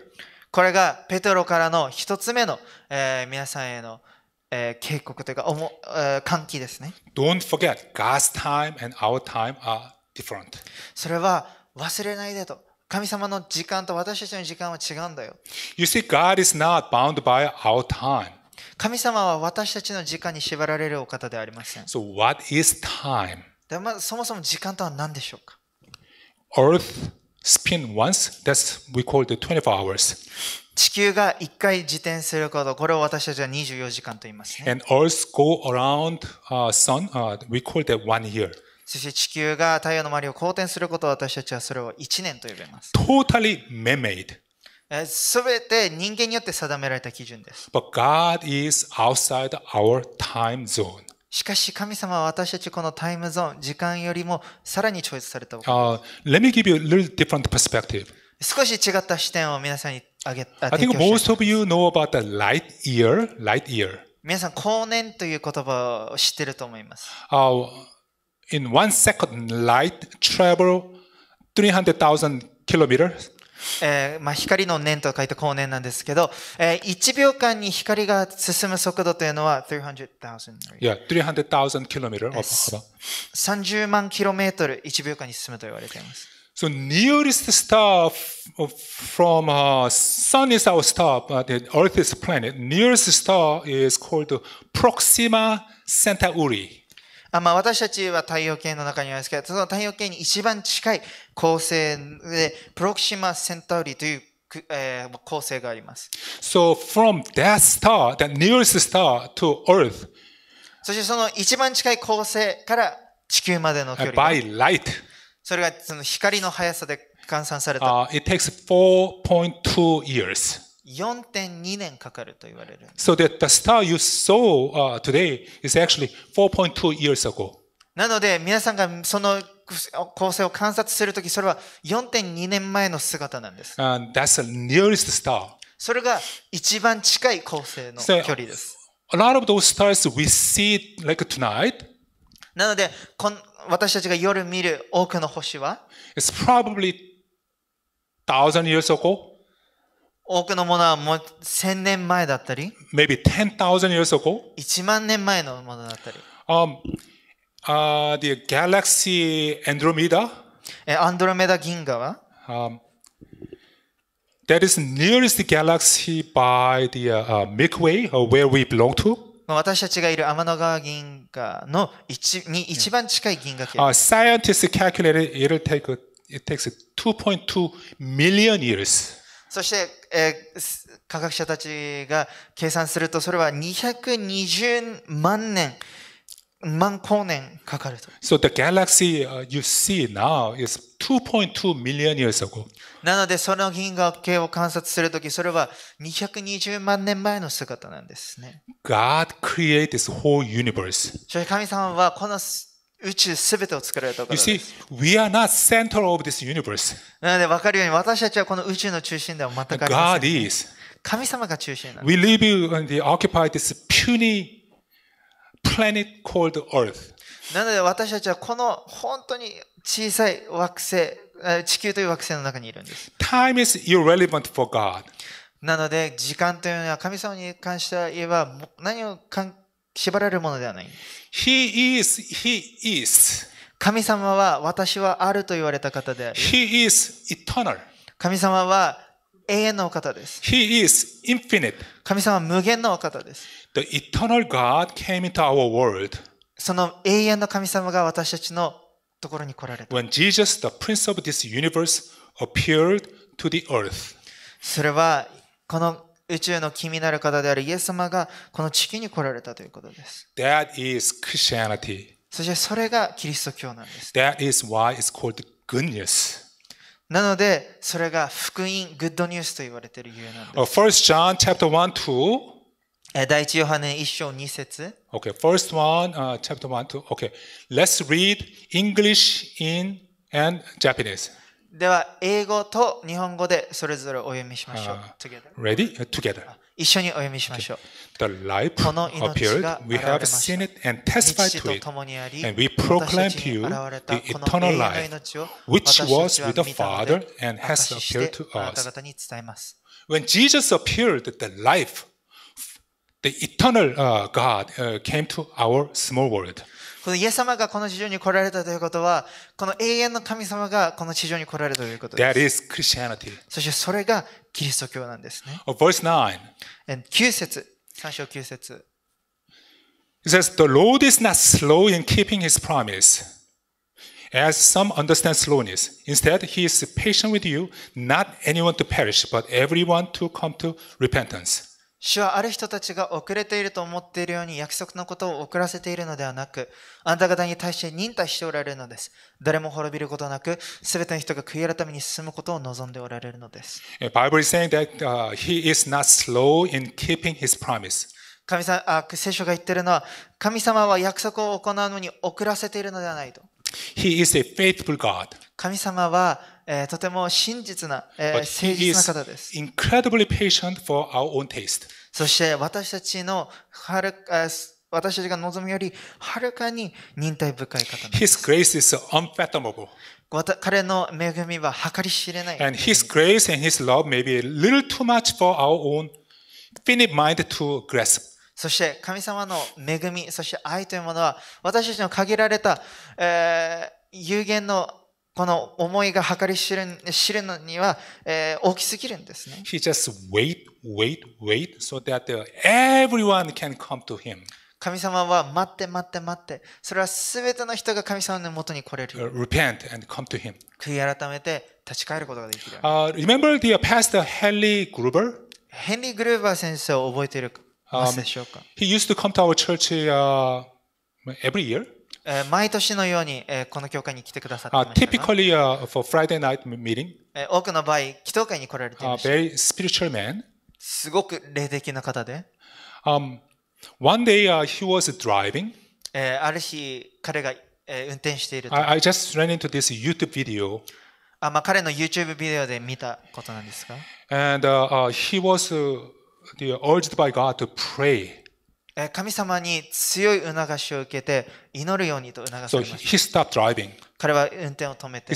Speaker 2: これがペトロからの一つ目の、えー、皆さんへの、えーえー、警告というか、おもえー、喚起ですね。
Speaker 1: Don't forget, God's time and our time are different.
Speaker 2: それは忘れないでと。神様の時間と私たちの時間は違うんだよ。
Speaker 1: You see, God is not bound by our time.
Speaker 2: 神様は私たちの時間に縛られるお方ではありません。
Speaker 1: So what is time?
Speaker 2: でまずそもそも時間とは何でしょうか
Speaker 1: ?Earth spin once, that's we call the 24 hours. 地球が
Speaker 2: 一回自転すること、これを私たちは24時間と言います
Speaker 1: ね。And Earth go around、uh, sun, uh, we call that one year.
Speaker 2: そして地球が太陽の周りを公転することを私たちはそれを1年と呼びます。
Speaker 1: Totally man-made.
Speaker 2: すべて人間によって定められた基
Speaker 1: 準です。But God is outside our time zone.
Speaker 2: しかし神様は私たちこのタイムゾーン、時間よりもさらに超越された。
Speaker 1: Uh, let me give you a little different perspective.
Speaker 2: 少し違った視点を皆さんにげあ I think most
Speaker 1: of you know about the light year, light year.
Speaker 2: 皆さん、光年という言葉を知ってると思います。
Speaker 1: Uh, in one second, light travel 300,000 kilometers.
Speaker 2: えーまあ、光の年と書いて光年なんですけど、えー、1秒間に光が進む速度というのは300,000
Speaker 1: yeah, 300,000 kilometers.
Speaker 2: 30万キロメートル1秒間に進むと言われています。
Speaker 1: So nearest star from uh, sun is our star, but the Earth is planet. Nearest star is called Proxima Centauri.
Speaker 2: あまあ、私たちは太陽系の中にいますけど、その太陽系に一番近い恒星で、プロキシマ・センタウリという、えー、恒星があります。
Speaker 1: So from that star, the nearest star to Earth,
Speaker 2: そしてその一番近い恒星から地球ま
Speaker 1: での距離。By light.
Speaker 2: それがその光の速さで
Speaker 1: 換算された。Uh, it takes 4.2 years.
Speaker 2: 4.2年かか
Speaker 1: ると言われる。So that the star you saw、uh, today is actually 4.2 years ago.
Speaker 2: なので皆さんがその構成を観察するとき、それは4.2年前の姿なんです。
Speaker 1: And that's the nearest star.
Speaker 2: それが一番近い構成の距
Speaker 1: 離です。So, a lot of those stars we see like tonight.
Speaker 2: なのでこん私たちが夜見る多くの星は It's probably
Speaker 1: thousand years ago.
Speaker 2: 多くのものはもう1000年前
Speaker 1: だったり Maybe 10,000 years ago.
Speaker 2: 1万年前のものだったり。
Speaker 1: Um, uh, the galaxy Andromeda, えアンドロメダ銀河は um, that is nearest the galaxy by the uh, uh, Milky Way, or where we belong to.
Speaker 2: 私たちがいる天の川銀河の一に一番近い銀河系。Uh,
Speaker 1: scientists calculated it'll take, it takes 2.2 million years.
Speaker 2: そして、えー、科学者たちが計算するとそれは220万年。万光年か
Speaker 1: かると。So the galaxy、you see now is 2.2 million years ago.
Speaker 2: なのでその銀河系を観察するとき、それは220万年前の姿なんですね。
Speaker 1: God created this whole universe. そし
Speaker 2: て神様はこの宇宙すべてを作られたからです。You
Speaker 1: see, we are not center of this universe.
Speaker 2: なので分かるように私たちはこの宇宙の中心では全くありません。God is. 神様が中心なん
Speaker 1: です。We live in the occupied this puny universe. planet called Earth.
Speaker 2: なので私たちはこの本当に小さい惑星、地球という惑星の中にいるんです。
Speaker 1: Time is irrelevant for God. なので時間というのは神
Speaker 2: 様に関しては言えば何を縛られるものではない。He is, he is. 神様は私はあると言われた方である。He is eternal. 神様は永遠のお方です。He is infinite. 神様は無限のお方です。
Speaker 1: The eternal God came into our world. その永
Speaker 2: 遠の神様が私たちのところに来られ
Speaker 1: た。When Jesus, the Prince of this universe, appeared to the earth.
Speaker 2: それは、この宇宙の君なる方であるイエス様がこの地球に来られたということです。
Speaker 1: That is Christianity.
Speaker 2: そしてそれがキリスト教なんです。
Speaker 1: That is why it's called goodness.
Speaker 2: なので、それが福音、グッドニュースと言われているゆえなんで
Speaker 1: す。f John chapter 1 2. o 第一ヨハネ一章二節。Okay, first one,、uh, chapter one to okay. Let's read English in and Japanese. では、
Speaker 2: 英語と日本語でそれぞれお読みしましょう。Uh, together.
Speaker 1: Ready? Together. 一緒にお読みしましょう。The life appeared, we have seen it and testified to it, and we proclaim to you the eternal life, which was with the Father and has appeared to us. When Jesus appeared, the life, the eternal uh, God uh, came to our small world. このイ
Speaker 2: エス様がこの地上に来られたということは、この永遠の神様がこの地上に来られたということ
Speaker 1: です。That is Christianity. そしてそれがキリスト教なんですね。Verse 9. 9
Speaker 2: 節、3章9節。
Speaker 1: It says, The Lord is not slow in keeping his promise, as some understand slowness. Instead, he is patient with you, not anyone to perish, but everyone to come to repentance. 主
Speaker 2: はある人たちが遅れていると思っているように約束のことを遅らせているのではなく、あなた方に対して忍耐しておられるのです。誰も滅びることなく、すべての人が悔い改めに進むことを望んでおられるのです。神様あ聖書が言ってるのは、神様は約束を行うのに遅らせているのではないと。
Speaker 1: He is a faithful God.
Speaker 2: 神様はえー、とても真実な、えー、誠実な方
Speaker 1: です。incredibly patient for our own taste. そ
Speaker 2: して私たちのはる、え私たちが望むよりはるかに忍
Speaker 1: 耐深い方なんです。His grace is unfathomable.
Speaker 2: 彼の恵みは計り知れない。And
Speaker 1: his grace and his love may be a little too much for our own finite mind to grasp. そして神様の恵み、そして愛というものは私たちの限
Speaker 2: られた、えー、有限のこの思いが計り知る知るのには、えー、大きすぎるんですね。
Speaker 1: He just wait, wait, wait, so that everyone can come to him.
Speaker 2: 神様は待って待って待って、それはすべての人が神
Speaker 1: 様のもとに来れる。Repent and come to him. 悔
Speaker 2: い改めて立ち返ることができ
Speaker 1: る。Uh, remember the pastor Henry Gruber? ヘンリー・グルーバー先生を覚えているますでしょうか、um, He used to come to our church、uh, every year.
Speaker 2: 毎年のようにこの教会に来てくださっていました。Typically,
Speaker 1: uh, for Friday night meeting,
Speaker 2: 多くの場合、祈祷会に来られ
Speaker 1: ていました。Very spiritual man. すごく霊的な方で。Um, one day, uh, he was driving. ある日、
Speaker 2: 彼が運転していると。I, I
Speaker 1: just ran into this YouTube video.
Speaker 2: あまあ、彼の YouTube ビデオで見たことなんですが。
Speaker 1: And uh, uh, he was uh, urged by God to pray.
Speaker 2: 神様に強い促しを受けて祈るようにと促されました。彼は運転を止めて。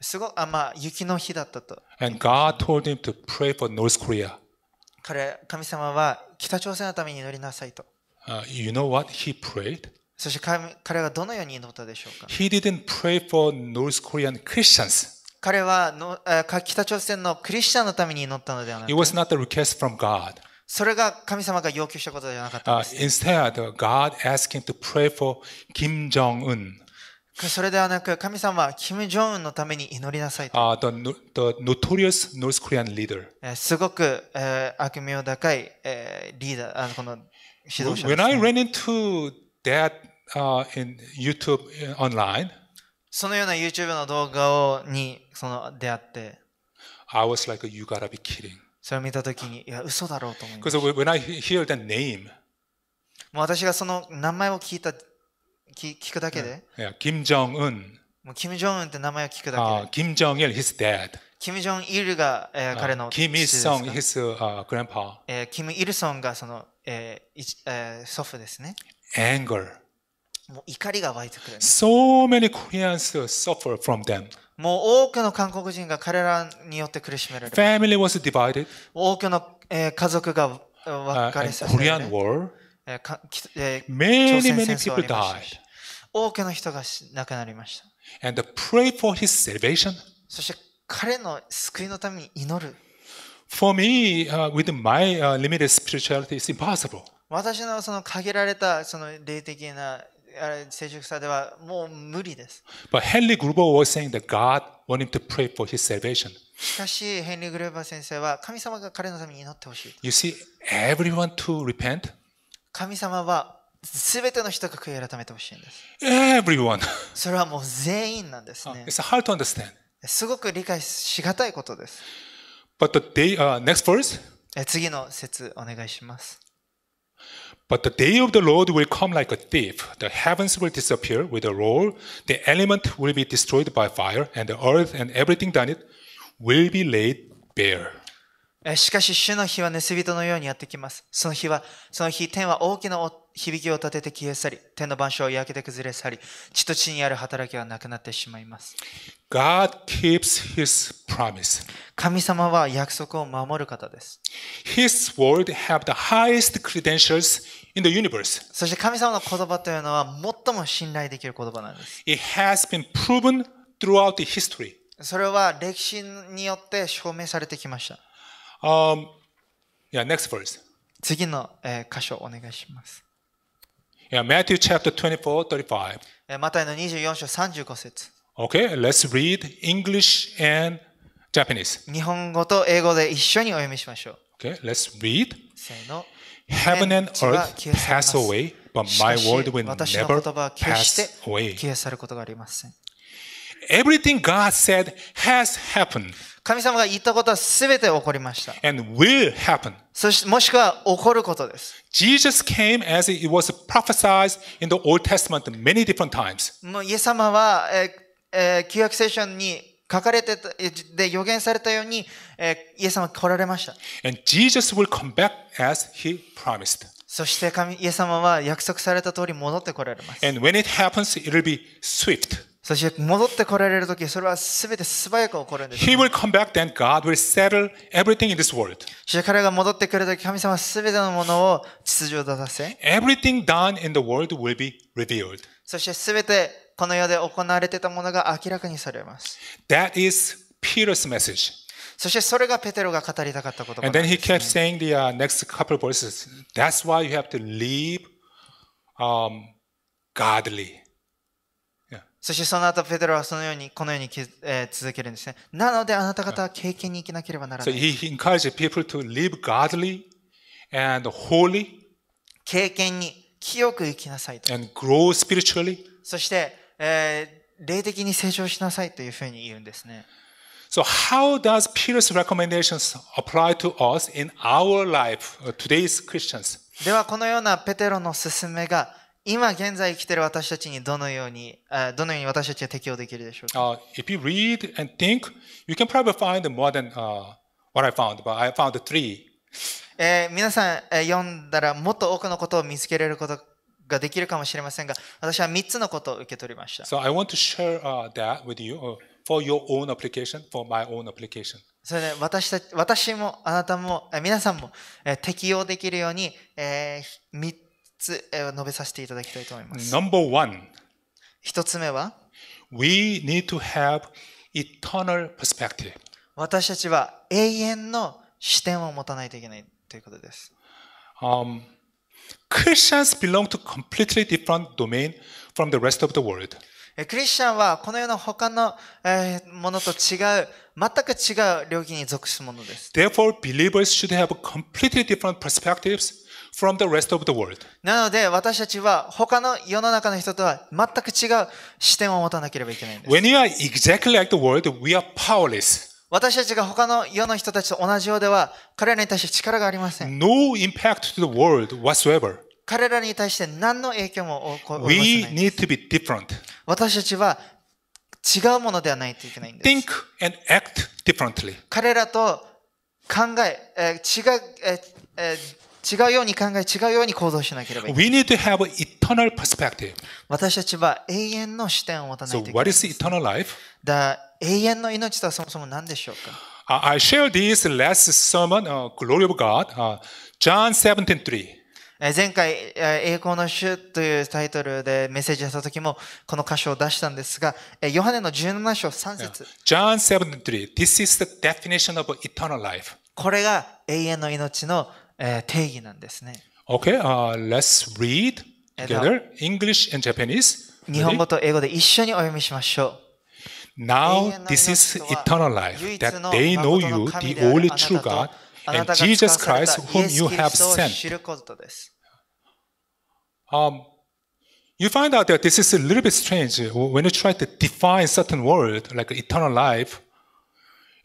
Speaker 2: すごあまあ、雪の日だったと。彼は神様は北朝鮮のために祈りなさいと。そして彼はどのように祈ったでしょうか彼はの北朝鮮のクリスチャンのために祈ったのではな
Speaker 1: くて。
Speaker 2: それが神様が要求したことではなかったんです。
Speaker 1: Uh, instead, God asked him to pray for Kim Jong-un.
Speaker 2: それではなく、神様はキム・ジョンウンのために祈りなさ
Speaker 1: いと。Uh, the, the notorious North Korean leader.
Speaker 2: すごく、えー、悪名高い、えー、リーダー、あのこの指導者です、ね。When I ran
Speaker 1: into that、uh, in YouTube online, そのような YouTube
Speaker 2: の動画をにその出会っ
Speaker 1: て、I was like, you gotta be kidding.
Speaker 2: それを見たときに、いや、嘘だろうと
Speaker 1: 思いました。も
Speaker 2: う私がその名前を聞いた、聞聞くだけで、
Speaker 1: yeah, k i ン
Speaker 2: もうキム・ジョンウンって名前を聞
Speaker 1: くだけで、his dad.
Speaker 2: キム・ジョン・イルが、えー、彼の父ですか。キム・イル
Speaker 1: ソン、his、uh, grandpa.
Speaker 2: えー、キム・イルソンがその、えーえー、祖父ですね。Anger. もう怒りが湧いてくる、
Speaker 1: ね。So many Koreans suffer from them.
Speaker 2: もう多くの韓国人が彼らによって苦しめられる。
Speaker 1: Family was divided.
Speaker 2: 多くの、えー、家族
Speaker 1: が分かれさせられる。Uh, Korean war.
Speaker 2: えーえー、many, many people died. 多くの人が亡くなりまし
Speaker 1: た。And pray for his salvation. そして
Speaker 2: 彼の救いのために
Speaker 1: 祈る。For me,、uh, with my、uh, limited spirituality, it's impossible.
Speaker 2: 私のその限られたその霊的な聖職者ではもう無理です。
Speaker 1: But Henry Gruber was saying that God wanted him to pray for his salvation.
Speaker 2: しかし、ヘンリー・グレーバー先生は神様が彼のために祈ってほしい。
Speaker 1: You see, everyone to repent?
Speaker 2: 神様はすべての人が悔い改めてほしいんで
Speaker 1: す。Everyone!
Speaker 2: それはもう全員なんですね。It's hard to understand. すごく理解しがたいことです。
Speaker 1: But the day,、uh, next verse?
Speaker 2: 次の説お願いします。
Speaker 1: But the day of the Lord will come like a thief. The heavens will disappear with a roar. The element will be destroyed by fire, and the earth and everything on it will be laid bare. しかし、主の日は盗人のよ
Speaker 2: うにやってきます。その日は、その日、天は大きな響きを立てて消え去り、天の晩鐘を焼けて崩れ去り、地と地にある働きはなくなってしまいます。
Speaker 1: God keeps his promise. 神様は約束を守る方です。His word have the highest credentials in the universe. そして神様の言葉というのは最も信頼できる言葉なんです。It has been proven throughout the history. それ
Speaker 2: は歴史によって証明されてきました。Um, yeah, next verse. 次の、えー、箇所お願いします。
Speaker 1: Yeah, Matthew chapter 24, 35.
Speaker 2: マタイの24章35節。
Speaker 1: Okay, let's read English and Japanese.
Speaker 2: 日本語と英語で一緒にお読みしましょう。
Speaker 1: Okay, let's read. せーの。
Speaker 2: Heaven and earth pass away, but my word will never pass away.
Speaker 1: Everything God said has happened. 神様が言ったことは全て起こりました。And will happen. そしてもしくは起こることです。Jesus came as it was prophesied in the Old Testament many different times.
Speaker 2: もうイエス様は、えーえー、旧約聖書に書かれてたで予言されたように、えー、イエス様来られました。
Speaker 1: And Jesus will come back as he promised.
Speaker 2: そして神イエス様は約束された通り戻ってこられます。And
Speaker 1: when it happens, it will be swift. そして戻ってこられるとき、それはすべて素早く起こるんです、ね。He will come back, then God will settle everything in this world. そして彼が戻ってくるとき、神様はすべてのものを秩序を立たせ。Everything done in the world will be revealed.
Speaker 2: そしてすべてこの世で行われていたものが明らかにされます。
Speaker 1: That is Peter's message. そしてそれがペテロが語りたかったことです、ね。And then he kept saying the、uh, next couple of verses, that's why you have to live、um, godly.
Speaker 2: そしてその後、ペテロはそのように、このように、えー、続けるんですね。なので、あなた方は経験に生きなければならない。So、
Speaker 1: he encouraged people to live godly and holy.
Speaker 2: 経験に清く生きなさい
Speaker 1: と。And grow spiritually.
Speaker 2: そして、えー、霊的に成長しなさいというふうに言うんですね。
Speaker 1: So how does Peter's recommendations apply to us in our life, today's Christians? では、このようなペテロの勧めが、今現在生きてる
Speaker 2: 私たちにどのように、どのように私たちが適用できるでし
Speaker 1: ょうか、uh, think, than, uh, found, found えー、
Speaker 2: 皆さん読んだらもっと多くのことを見つけられることができるかもしれませんが、私
Speaker 1: は3つのことを受け取りました。So I want to share、uh, that with you、uh, for your own application, for my own a p p l i c
Speaker 2: それで私た私もあなたも、えー、皆さんも、えー、適用できるように、えー、つ述べさせていただきたいと思います。
Speaker 1: 一つ目は We need to have eternal perspective.
Speaker 2: 私たちは永遠の視点を持たないといけないということで
Speaker 1: す。Um, Christians belong to completely different domain from the rest of the world.
Speaker 2: クリスチャンはこの世の他の、えー、ものと違う、全く違う領域に属すものです。
Speaker 1: Therefore, believers should have completely different perspectives from the rest of the world. なので私た
Speaker 2: ちは他の世の中の人とは全く違う視点を持たなければいけないん
Speaker 1: です。When you are exactly like the world, we are powerless.
Speaker 2: 私たちが他の世の人たちと同じようでは彼らに対して力がありません。No
Speaker 1: impact to the world whatsoever.
Speaker 2: 彼らに対して何の影響も起こらない。We
Speaker 1: need to be different.
Speaker 2: 私たちは違うものではないといけないんです。Think
Speaker 1: and act differently.
Speaker 2: 彼らと考え、えー、違う、えーえー違うように考え、違うように行動しなければい
Speaker 1: けない。
Speaker 2: 私たちは永遠の視点を持たないといけない。So、だ永遠の命とはそもそも何でしょう
Speaker 1: か ?I s h え、r e d this last sermon,、uh, Glory of God,、uh, John 17:3.
Speaker 2: 前回、栄光の主というタイトルでメッセージをした時も、この箇所を出したんですが、ヨハネの17章3節。
Speaker 1: Yeah. John 73, this is the definition of eternal life. これが永遠の命の定義なんですね。Okay, uh, let's read together English and Japanese. 日本語と英語で一緒にお読みしましょう。Now this is eternal life, that they know you, the only true God, and Jesus Christ, whom you have sent. you find out that this is a little bit strange when you try to define certain word like eternal life.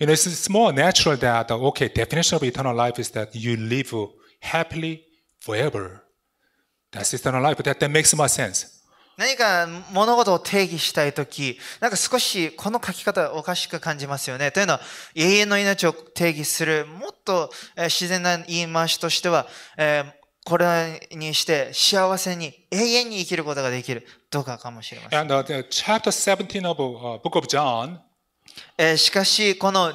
Speaker 1: You know, it's, it's more natural that, okay, definition of eternal life is that you live happily forever. That's eternal life. That, that makes more sense.
Speaker 2: 何か物事を定義したいとき、なんか少しこの書き方おかしく感じますよね。というのは、永遠の命を定義する、もっと自然な言い回しとしては、えーこれにして幸せに永遠に生きることができるとかかもしれません。And、uh, chapter 17 of、uh, Book of John えー、しかし、この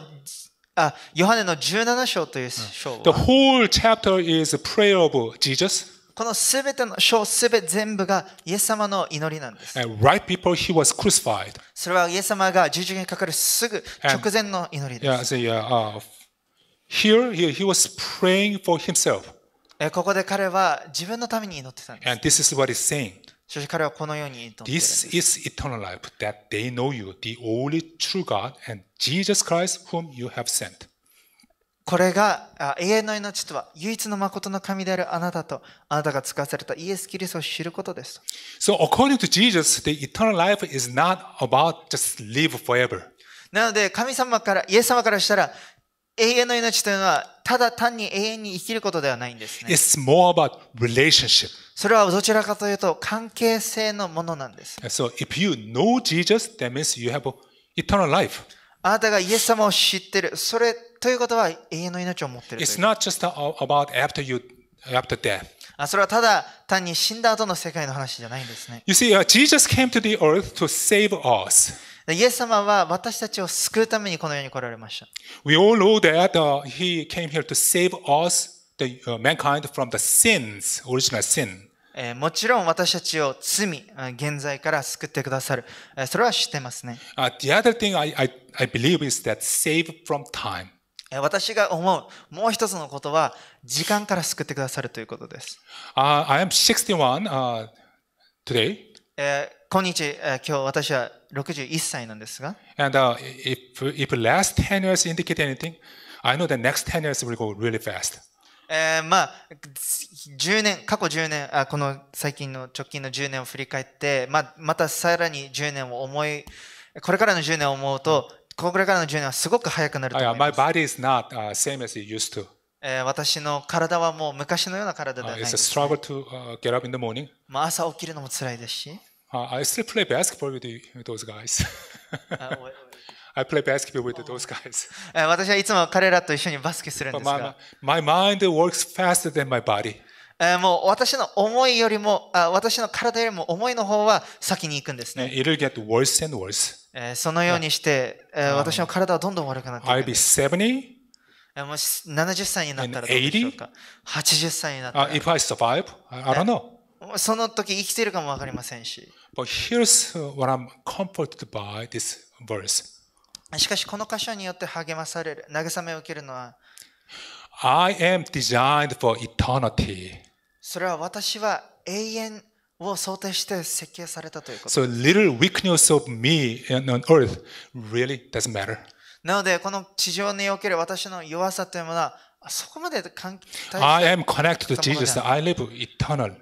Speaker 2: あ
Speaker 1: ヨハネの17章という章は、The whole chapter is a prayer of Jesus.
Speaker 2: このすべての章すべ全部がイエス様の祈りなんで
Speaker 1: す。Right before he was crucified.
Speaker 2: それはイエス様が十字架にかかるすぐ直前の祈りで
Speaker 1: す。And, yeah, so, yeah, uh, here, here he was praying for himself.
Speaker 2: ここで彼は自分のために祈ってたん
Speaker 1: です。And this is what he's saying.
Speaker 2: そして彼はこのように
Speaker 1: 言っているんです。This is eternal life, that they know you, the only true God, and Jesus Christ, whom you have sent. これが永遠の命とは唯一の
Speaker 2: 誠の神であるあなたとあなたが使わされたイエス・キリストを知ることです。
Speaker 1: So according to Jesus, the eternal life is not about just live forever.
Speaker 2: なので神様から、イエス様からしたら永遠の命というのは、ただ単に永遠に生きることではないんですね。
Speaker 1: It's more about relationship.
Speaker 2: それはどちらかというと、関係性のものなん
Speaker 1: です。So, if you know Jesus, that means you have eternal life. あなたがイ
Speaker 2: エス様を知ってる。それということは永遠の命を持ってる。It's
Speaker 1: not just about after you, after death.
Speaker 2: あそれはただ単に死んだ後の世界の話じゃないんですね。
Speaker 1: You see,、uh, Jesus came to the earth to save us.
Speaker 2: イエス様は私たちを救うためにこの世に来られました。
Speaker 1: もちろん私たちを罪、現
Speaker 2: 在から救ってくださる。それは知ってますね。
Speaker 1: The other thing I, I, I believe is
Speaker 2: that save from time. 私が思うもう一つのことは時間から救ってくださるということです。
Speaker 1: Uh, I am 61、uh, t o d
Speaker 2: 今日、今日私は61歳なんですが。
Speaker 1: And、uh, if, if last 10 years indicate anything, I know the next 10 years will go really fast.
Speaker 2: えー、まあ、10年、過去10年、あこの最近の直近の10年を振り返って、まあ、またさらに10年を思い、これからの10年を思うと、これからの10年はすごく早くなると思いま
Speaker 1: す。My body is not、uh, same as it used to. 私の体はもう昔のような体ではないです、ね。朝起きるのも辛いですし。I still play basketball with those guys. I play basketball with those guys. 私はいつも彼らと一緒にバスケするんですが。My, my mind works faster
Speaker 2: than my body. もう私の思いよりも、あ私の体よりも思いの方は先に行くんですね。
Speaker 1: It'll get worse and worse.
Speaker 2: そのようにして、私の体はどんどん悪くなっていく。
Speaker 1: I'll be 70?
Speaker 2: もし70歳になったらどうで
Speaker 1: しょうか ?80
Speaker 2: 歳になったら。If
Speaker 1: I survive, I don't know.
Speaker 2: その時生きてるかもわかりませんし。
Speaker 1: But here's what I'm comforted by this verse.
Speaker 2: しかしこの箇所によって励まされる、慰めを受けるのは、
Speaker 1: I am designed for eternity.
Speaker 2: それは私は永遠を想定して設計されたというこ
Speaker 1: と。So little weakness of me on earth really doesn't matter. な
Speaker 2: ので、この地上における私の弱さというものは、そこまで関係 I am
Speaker 1: connected to Jesus. I live eternal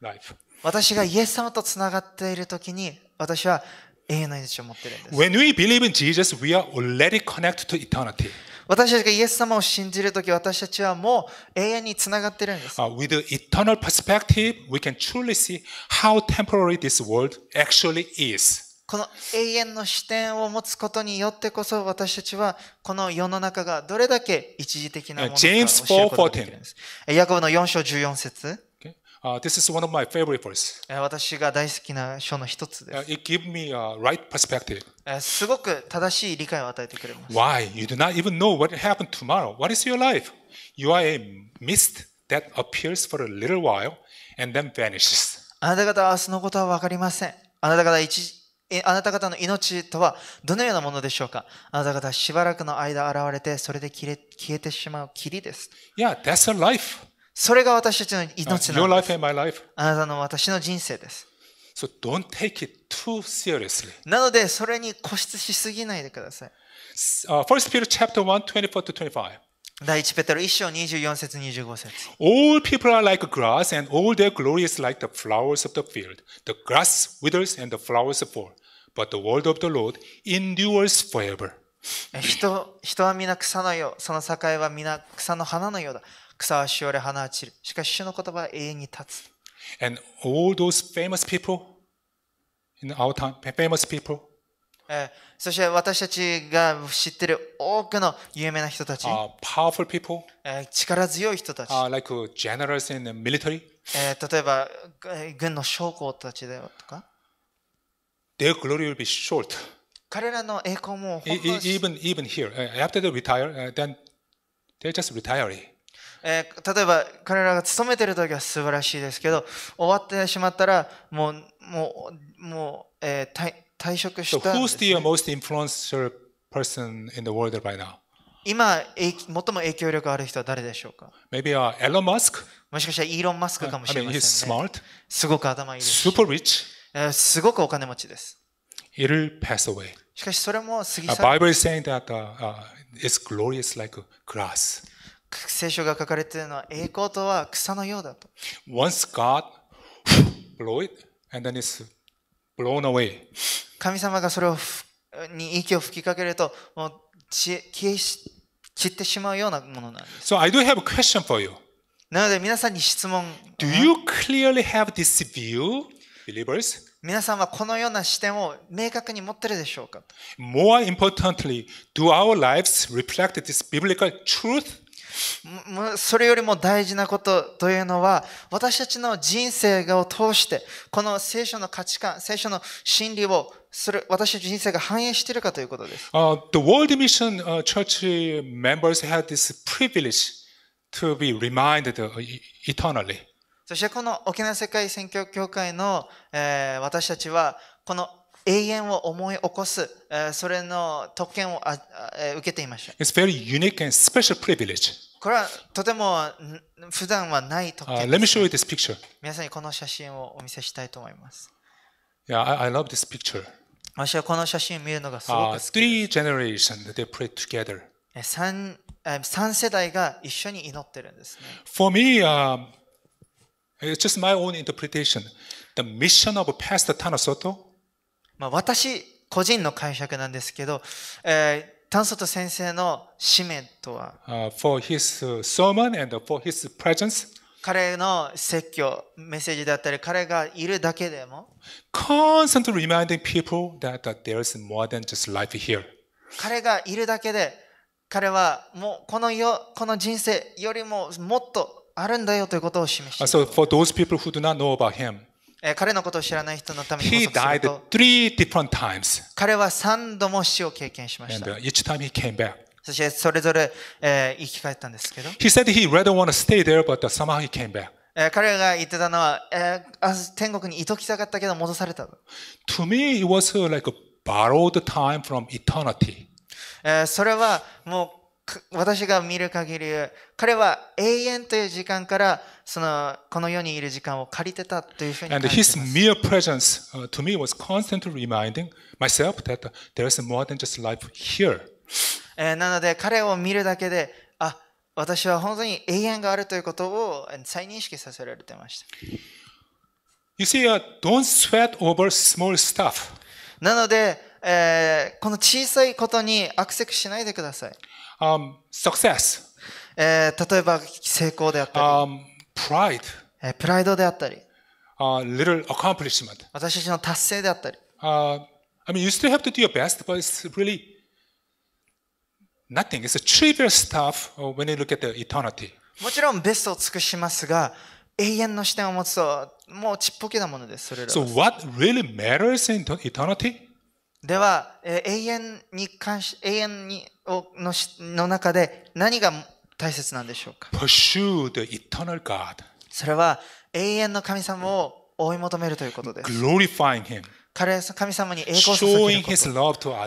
Speaker 2: life. 私がイエス様とつながっているときに、私は永遠の命を持っているん
Speaker 1: です。When we believe in Jesus, we are already connected to eternity. 私たちがイエス様を信じるとき、私たちはもう永遠につながっているんです。Uh, with the eternal perspective, we can truly see how temporary this world actually is.
Speaker 2: この永遠の視点を持つことによってこそ私たちはこの世の中がどれだけ一時的なものかを知ることができるん
Speaker 1: です。ヤ
Speaker 2: コブの4章14節 Uh, this is one of my favorite books. 私が大好きな書
Speaker 1: の一つです。It gives me a right perspective.
Speaker 2: すごく正しい理解を与えてくれま
Speaker 1: す。Why? You do not even know what happened tomorrow. What is your life? You are a mist that appears for a little while and then vanishes.
Speaker 2: あなた方は明日のことは分かりません。あなた方一あなた方の命とはどのようなものでしょうかあなた方はしばらくの間現れて、それで消え消えてしまう霧です。
Speaker 1: Yeah, that's a life.
Speaker 2: それが私たちの命なんです。あなたの私の人生です。
Speaker 1: So、don't take it too seriously. なの
Speaker 2: で、それに固執しすぎないでください。Uh, 1 Peter chapter 1, 24-25. 第1ペテロ1章24節25節
Speaker 1: All people are like grass, and all their glory is like the flowers of the field. The grass withers and the flowers fall, but the word of the Lord endures forever.
Speaker 2: 人人は皆草のよう、その境は皆草の花のようだ。草はしおれ花は散る。しかし主の言葉は永遠に立つ。
Speaker 1: And all those famous people in our time, famous people,
Speaker 2: そして私たちが知っている多くの有名な人たち、powerful people, 力強い人たち、
Speaker 1: like、generals in the military,
Speaker 2: 例えば軍の将校たちだとか、
Speaker 1: their glory will be short.
Speaker 2: 彼らの栄光も本当に
Speaker 1: even, even here, after they retire, then they're just retiring. えー、例えば
Speaker 2: 彼らが勤めてる時は素晴らしいですけど終わってしまったらもうもうもう、えー、退退職したんです、ね。
Speaker 1: So who's the most influential person in the world right now?
Speaker 2: 今、最も影響力ある人は誰でしょうか
Speaker 1: Maybe、uh, Elon Musk? もしかしたらイーロン・マスクかもしれません、ね。I mean, he's smart. すごく頭いいです。Super rich. すごくお金持ちです。It'll pass away. しかしそれも過ぎ去る。The Bible is saying that、uh, uh, it's glorious like grass.
Speaker 2: 聖書が書かれているのは栄光とは草のようだと。
Speaker 1: Once God blow it and then it's blown away.
Speaker 2: 神様がそれをに息を吹きかけるともう消え散ってしまうようなものなんで
Speaker 1: す。So I do have a question for you. なので皆さんに質問。Do you clearly have this view, believers? 皆さ
Speaker 2: んはこのような視点を明確に持ってるでしょうか More importantly, do our
Speaker 1: lives reflect this biblical
Speaker 2: truth? それよりも大事なことというのは、私たちの人生を通して、この聖書の価値観、聖書の真理をそれ私の人生が反映しているかということです。
Speaker 1: Uh, the World Mission、Church members had this privilege to be reminded eternally.
Speaker 2: そしてこの沖縄世界選挙協会の、えー、私たちは、この永遠を思い起こす、それの特権を受けていました。
Speaker 1: It's very unique and special privilege.
Speaker 2: これはとても普段はない特権です、ね。Uh, let
Speaker 1: me show you this picture.
Speaker 2: 皆さんにこの写真をお見せしたいと思います。
Speaker 1: Yeah, I, I love this picture.
Speaker 2: 私はこの写真を見るのがすごく好きです。
Speaker 1: Uh, three generations they prayed together.
Speaker 2: 3, 3世代が一緒に祈ってるんです、ね。
Speaker 1: For me,、uh, it's just my own interpretation. The mission of Pastor Tana Soto まあ、私、個人の解釈なんですけど、えー、タンソト
Speaker 2: 先生の使命とは、
Speaker 1: uh, for his sermon and for his presence,
Speaker 2: 彼の説教、メッセージだったり、彼がいるだけでも、彼がいるだけで、彼はもうこのよこの人生よりももっとあるんだよということを示
Speaker 1: して。Uh, so for those p e o
Speaker 2: 彼のことを知らない人のため
Speaker 1: に He died three different times.
Speaker 2: 彼は3度も死を経験しま
Speaker 1: した。And each time he came back. そしてそれぞれ、えー、生き返ったんですけど。He said he rather want to stay there, but somehow he came back.
Speaker 2: 彼が言ってたのは、えー、天国にいときたかったけど戻された。To me,
Speaker 1: it was like a borrowed time from eternity. それ
Speaker 2: はもう私が見る限り彼は永遠という時間からそのこの世にいる時間を借りてたというふうに感じます。
Speaker 1: And his mere presence、uh, to me was constantly reminding myself that there is more than just life here.
Speaker 2: なので彼を見るだけで、あ、私は本当に永遠があるということを再認識させられてました。
Speaker 1: You see,、uh, don't sweat over small stuff. なので、
Speaker 2: えー、この小さいことにアクセスしないでください。um, success. えー、例えば成功であったり、um, pride. えー、プライドであったり、
Speaker 1: uh, little accomplishment. 私たちの達成であったり。Uh, I mean, you still have to do your best, but it's really nothing. It's a trivial stuff when you look at the eternity.
Speaker 2: もちろんベストを尽くしますが、永遠の視点を持つと、もうちっぽけなものです、それら。So
Speaker 1: what really matters in eternity? では、永
Speaker 2: 遠に関し永遠にのしの中で何が大切なんでしょう
Speaker 1: か Pursue the eternal God. それは永遠の神様
Speaker 2: を追い求めるということです。
Speaker 1: Glorifying him.
Speaker 2: 彼神様に栄光を捧げ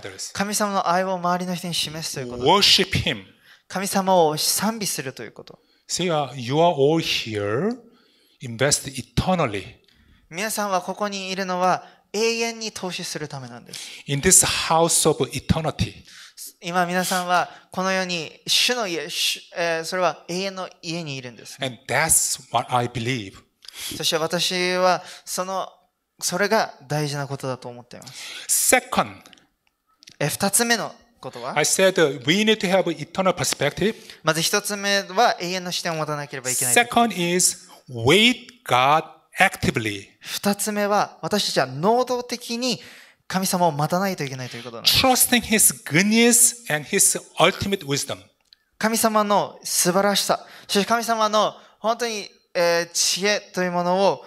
Speaker 2: る神様の愛を周りの人に示すという
Speaker 1: こと。Worship him. 神様を賛美するということ。Say, you are all here, invest eternally.
Speaker 2: 皆さんはここにいるのは永遠に投資するためなんです。
Speaker 1: In this house of eternity.
Speaker 2: 今皆さんはこの世に主の家、えー、それは永遠の家にいるんです。
Speaker 1: And that's what I believe.
Speaker 2: そして私はそのそれが大事なことだと思っています。Second, え二つ目のことは I said we need to have eternal perspective. まず一つ目は永遠の視点を持たなければいけない。Second
Speaker 1: is wait God actively.
Speaker 2: 二つ目は、私たちは能動的に神様を待たないといけないということなんです。Trusting His goodness and His
Speaker 1: ultimate wisdom.
Speaker 2: 神様の素晴らしさ、そして神様の本当に、えー、知恵というものを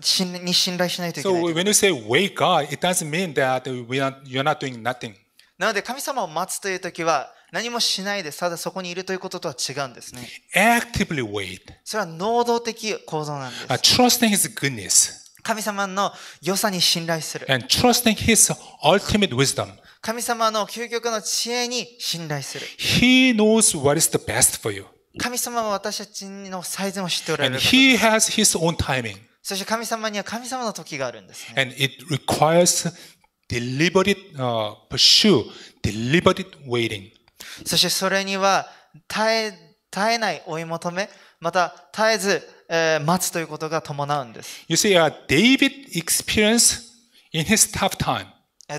Speaker 2: 信に信頼しないといけない。
Speaker 1: So when you say wait God, it doesn't mean that we are, you're not doing nothing.
Speaker 2: なので神様を待つというときは、何もしないでただそこにいるということとは違うんですね。
Speaker 1: Actively wait.
Speaker 2: それは能動的行動なんです。
Speaker 1: Uh, trusting his goodness. 神様の良さに信頼する。And trusting his ultimate wisdom.
Speaker 2: 神様の究極の知恵に
Speaker 1: 信頼する。He knows what is the best for you.
Speaker 2: 神様は私たちの最善を知
Speaker 1: っておられる。And he has his own timing.
Speaker 2: そして神様には神様の時があるんです、
Speaker 1: ね。And it requires deliberate、uh, pursue, deliberate waiting. そ
Speaker 2: してそれには耐え、耐えな
Speaker 1: い追い求め、また絶え
Speaker 2: ず、えー、待つということが伴うんです。
Speaker 1: You see,、u David experienced in his tough time.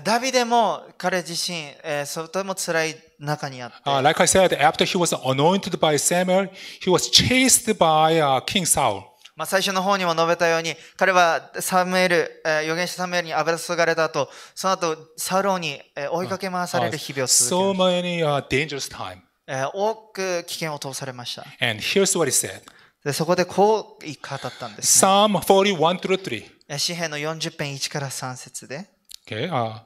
Speaker 2: ダビデも彼自身、えー、とても辛い中にあっ
Speaker 1: た。Uh, like I said, after he was anointed by Samuel, he was chased by、uh, King Saul.
Speaker 2: まあ、最初の方にも述べたように、彼はサムエル、預言者サムエルに油注がれた後、その後、サウロに追いかけ回される日々を続け
Speaker 1: ました。
Speaker 2: 多く危険を通されました。
Speaker 1: And here's what he said. でそこでこう語ったんです、ね。Psalm 41 through
Speaker 2: 3. 詩篇の40編1から3
Speaker 1: 節で。Okay, uh, he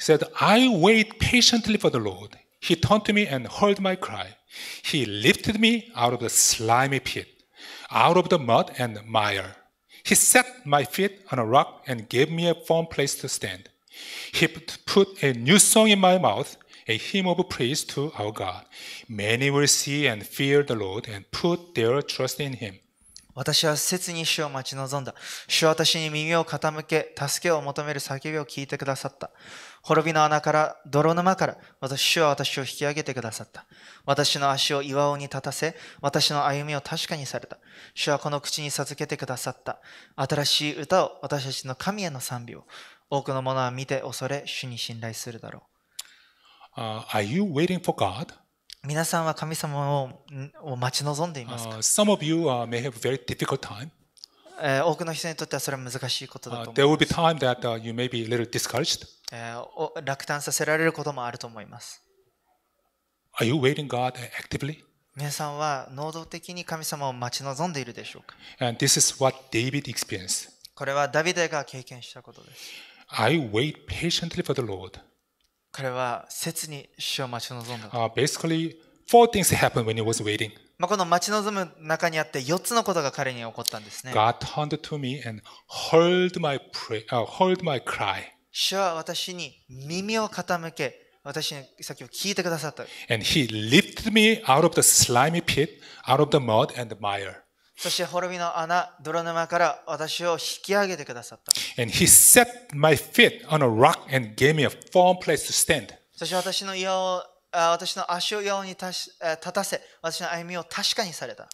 Speaker 1: said, I wait patiently for the Lord. He turned to me and heard my cry. He lifted me out of the slimy pit. out of the mud and mire. He set my feet on a rock and gave me a firm place to stand. He put a new song in my mouth, a hymn of praise to our God. Many will see and fear the Lord and put their trust in him.
Speaker 2: 私は切に主を待ち望んだ。主は私に耳を傾け、助けを求める叫びを聞いてくださった。滅びの穴から、泥沼から、私は私を引き上げてくださった。私の足を岩尾に立たせ、私の歩みを確かにされた。主はこの口に授けてくださった。新しい歌を、私たちの神への賛美を。多くの者は見て恐れ、主に信頼するだろ
Speaker 1: う。Uh, are you waiting for God?
Speaker 2: 皆さんは神様を待ち望んでいますか、uh, s o 多くの人にとってはそれは難しいことだと思
Speaker 1: います。Uh,
Speaker 2: 落胆させられることもあると思います。
Speaker 1: Are you waiting God actively?
Speaker 2: 皆さんは能動的に神様を待ち望んでいるでしょうか
Speaker 1: And this is what David experienced.
Speaker 2: これはダビデが経験したことです。
Speaker 1: I wait patiently for the Lord.
Speaker 2: 彼は切に主を待ち望んだ。
Speaker 1: Uh, basically, four things happened when he was waiting.
Speaker 2: まあこの待ち望む中にあって4つのことが彼に起こったんで
Speaker 1: すね。God turned to me and heard my, pray,、uh, heard my cry.
Speaker 2: 主は私に耳を傾け、私の先を聞いてくださ
Speaker 1: った。And he lifted me out of the slimy pit, out of the mud and the mire.
Speaker 2: そして滅びの穴、泥沼から私を引き上げてくださった。
Speaker 1: And he set my feet on a rock and gave me a firm place to stand.
Speaker 2: そして私の岩を私の足を岩に立たせ、私の歩みを確かにされた。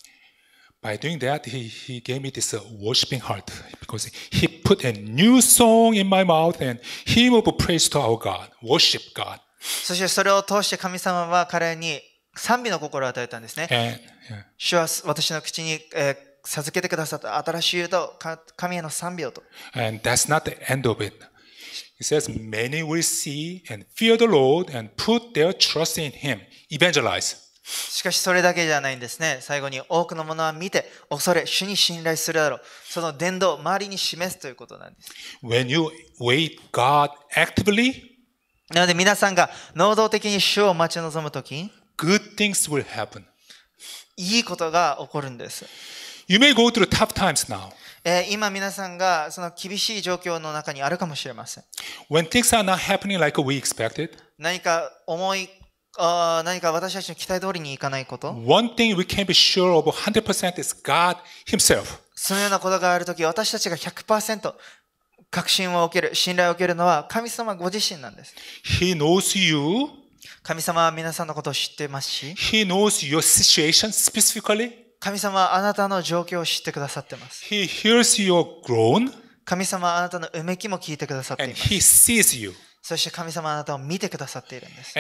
Speaker 1: by doing that, he, he gave me this uh, worshiping heart because he put a new song in my mouth and hymn of praise to our God, worship God.
Speaker 2: そしてそれを通して神様は彼に賛美の心を与えたんですね。主は私の口に、えー、授けてくださった新しい歌を、神への賛美をと。
Speaker 1: And that's not the end of it. He says, many will see and fear the Lord and put their trust in him. Evangelize.
Speaker 2: しかしそれだけじゃないんですね。最後に多くのものは見て、恐れ、主に信頼するだろう。その伝道を周りに示すということなんです。When you wait God actively, なので皆さんが能動的に主を待ち望むとき、good things will happen. いいことが起こるんです。
Speaker 1: You may go through tough times now.
Speaker 2: え今皆さんがその厳しい状況の中にあるかもしれません。
Speaker 1: When things are not happening like we expected,
Speaker 2: 何か思いあ何か私たちの期待通りにいかないこと。
Speaker 1: One thing we can be sure of 100% is God Himself.
Speaker 2: そのようなことがあるとき、私たちが100%確信を受ける、信頼を受けるのは神様ご自身なんです。
Speaker 1: He knows you. 神様は皆
Speaker 2: さんのことを知ってますし。He knows your situation specifically. 神様はあなたの状況を知ってくださってます。He hears your groan. 神様はあなたのうめきも聞いてく
Speaker 1: ださっています。And he sees you.
Speaker 2: そして神様あなたを見てくださっているんです。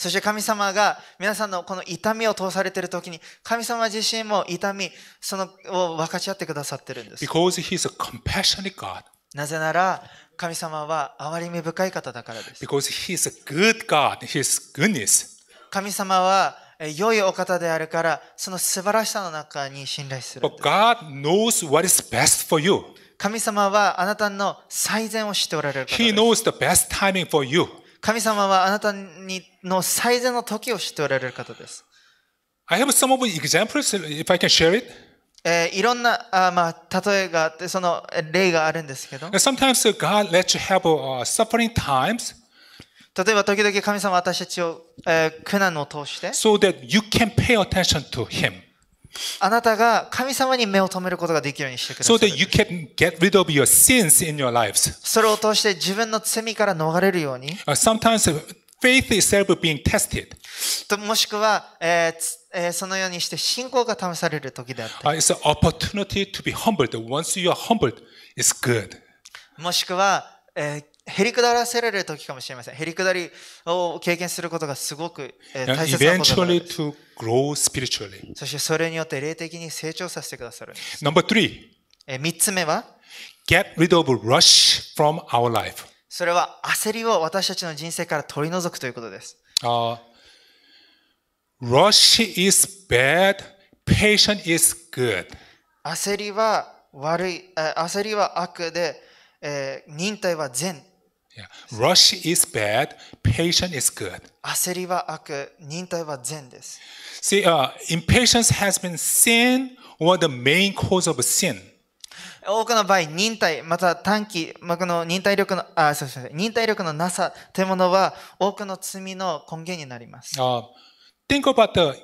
Speaker 2: そして神様が皆さんのこの痛みを通されているときに神様自身も痛みそのを分かち合ってくださっているんです。
Speaker 1: Because a God.
Speaker 2: なぜなら神様は憐れみ深い方だからで
Speaker 1: す。Because he is a good God. His goodness. 神様
Speaker 2: は良いお方であるからその素晴らしさの中に信頼す
Speaker 1: るんです。But God knows what is best for you.
Speaker 2: 神様はあなたの最善を知っておられる He knows the best timing for you. 神様はあなたにの最善の時を知っておられる方です。
Speaker 1: I have some of examples, if I can share it. えー、いろんなあ、まあ、例えがあって、その例があるんですけど。Sometimes God lets you have、uh,
Speaker 2: suffering times. 例えば時々神様私たちを、えー、苦難を通して。
Speaker 1: So that you can pay attention to Him.
Speaker 2: あなたが神様に目を留めることが
Speaker 1: できるようにしてください。それ
Speaker 2: を通して自分の罪から逃れるように。
Speaker 1: Sometimes faith itself being tested.
Speaker 2: もしくは、えーえー、そのようにして信仰が試される時であった。もしくは、えー、へりくだらせられる時かもしれません。へりくだりを経験することがすごく、ー、大切なこと
Speaker 1: です。そ
Speaker 2: してそれによって霊的に成長させてくださる。
Speaker 1: n 三つ目は Get rid of rush from our life.
Speaker 2: それは焦りを私たちの人生から取り除くということです。
Speaker 1: rush is bad, p a t i e n c is good.
Speaker 2: 焦りは悪い、焦りは悪で、え忍耐は善
Speaker 1: Rush is bad, patience is good.
Speaker 2: 焦りは悪、忍耐は善
Speaker 1: です。See,、uh, impatience has been sin or the main cause of sin.
Speaker 2: 多くの場合、忍耐、また短期、まあ、この忍耐力の、あ、そうですん、忍耐力のなさというものは、多くの罪の根源になります。
Speaker 1: Uh, think about the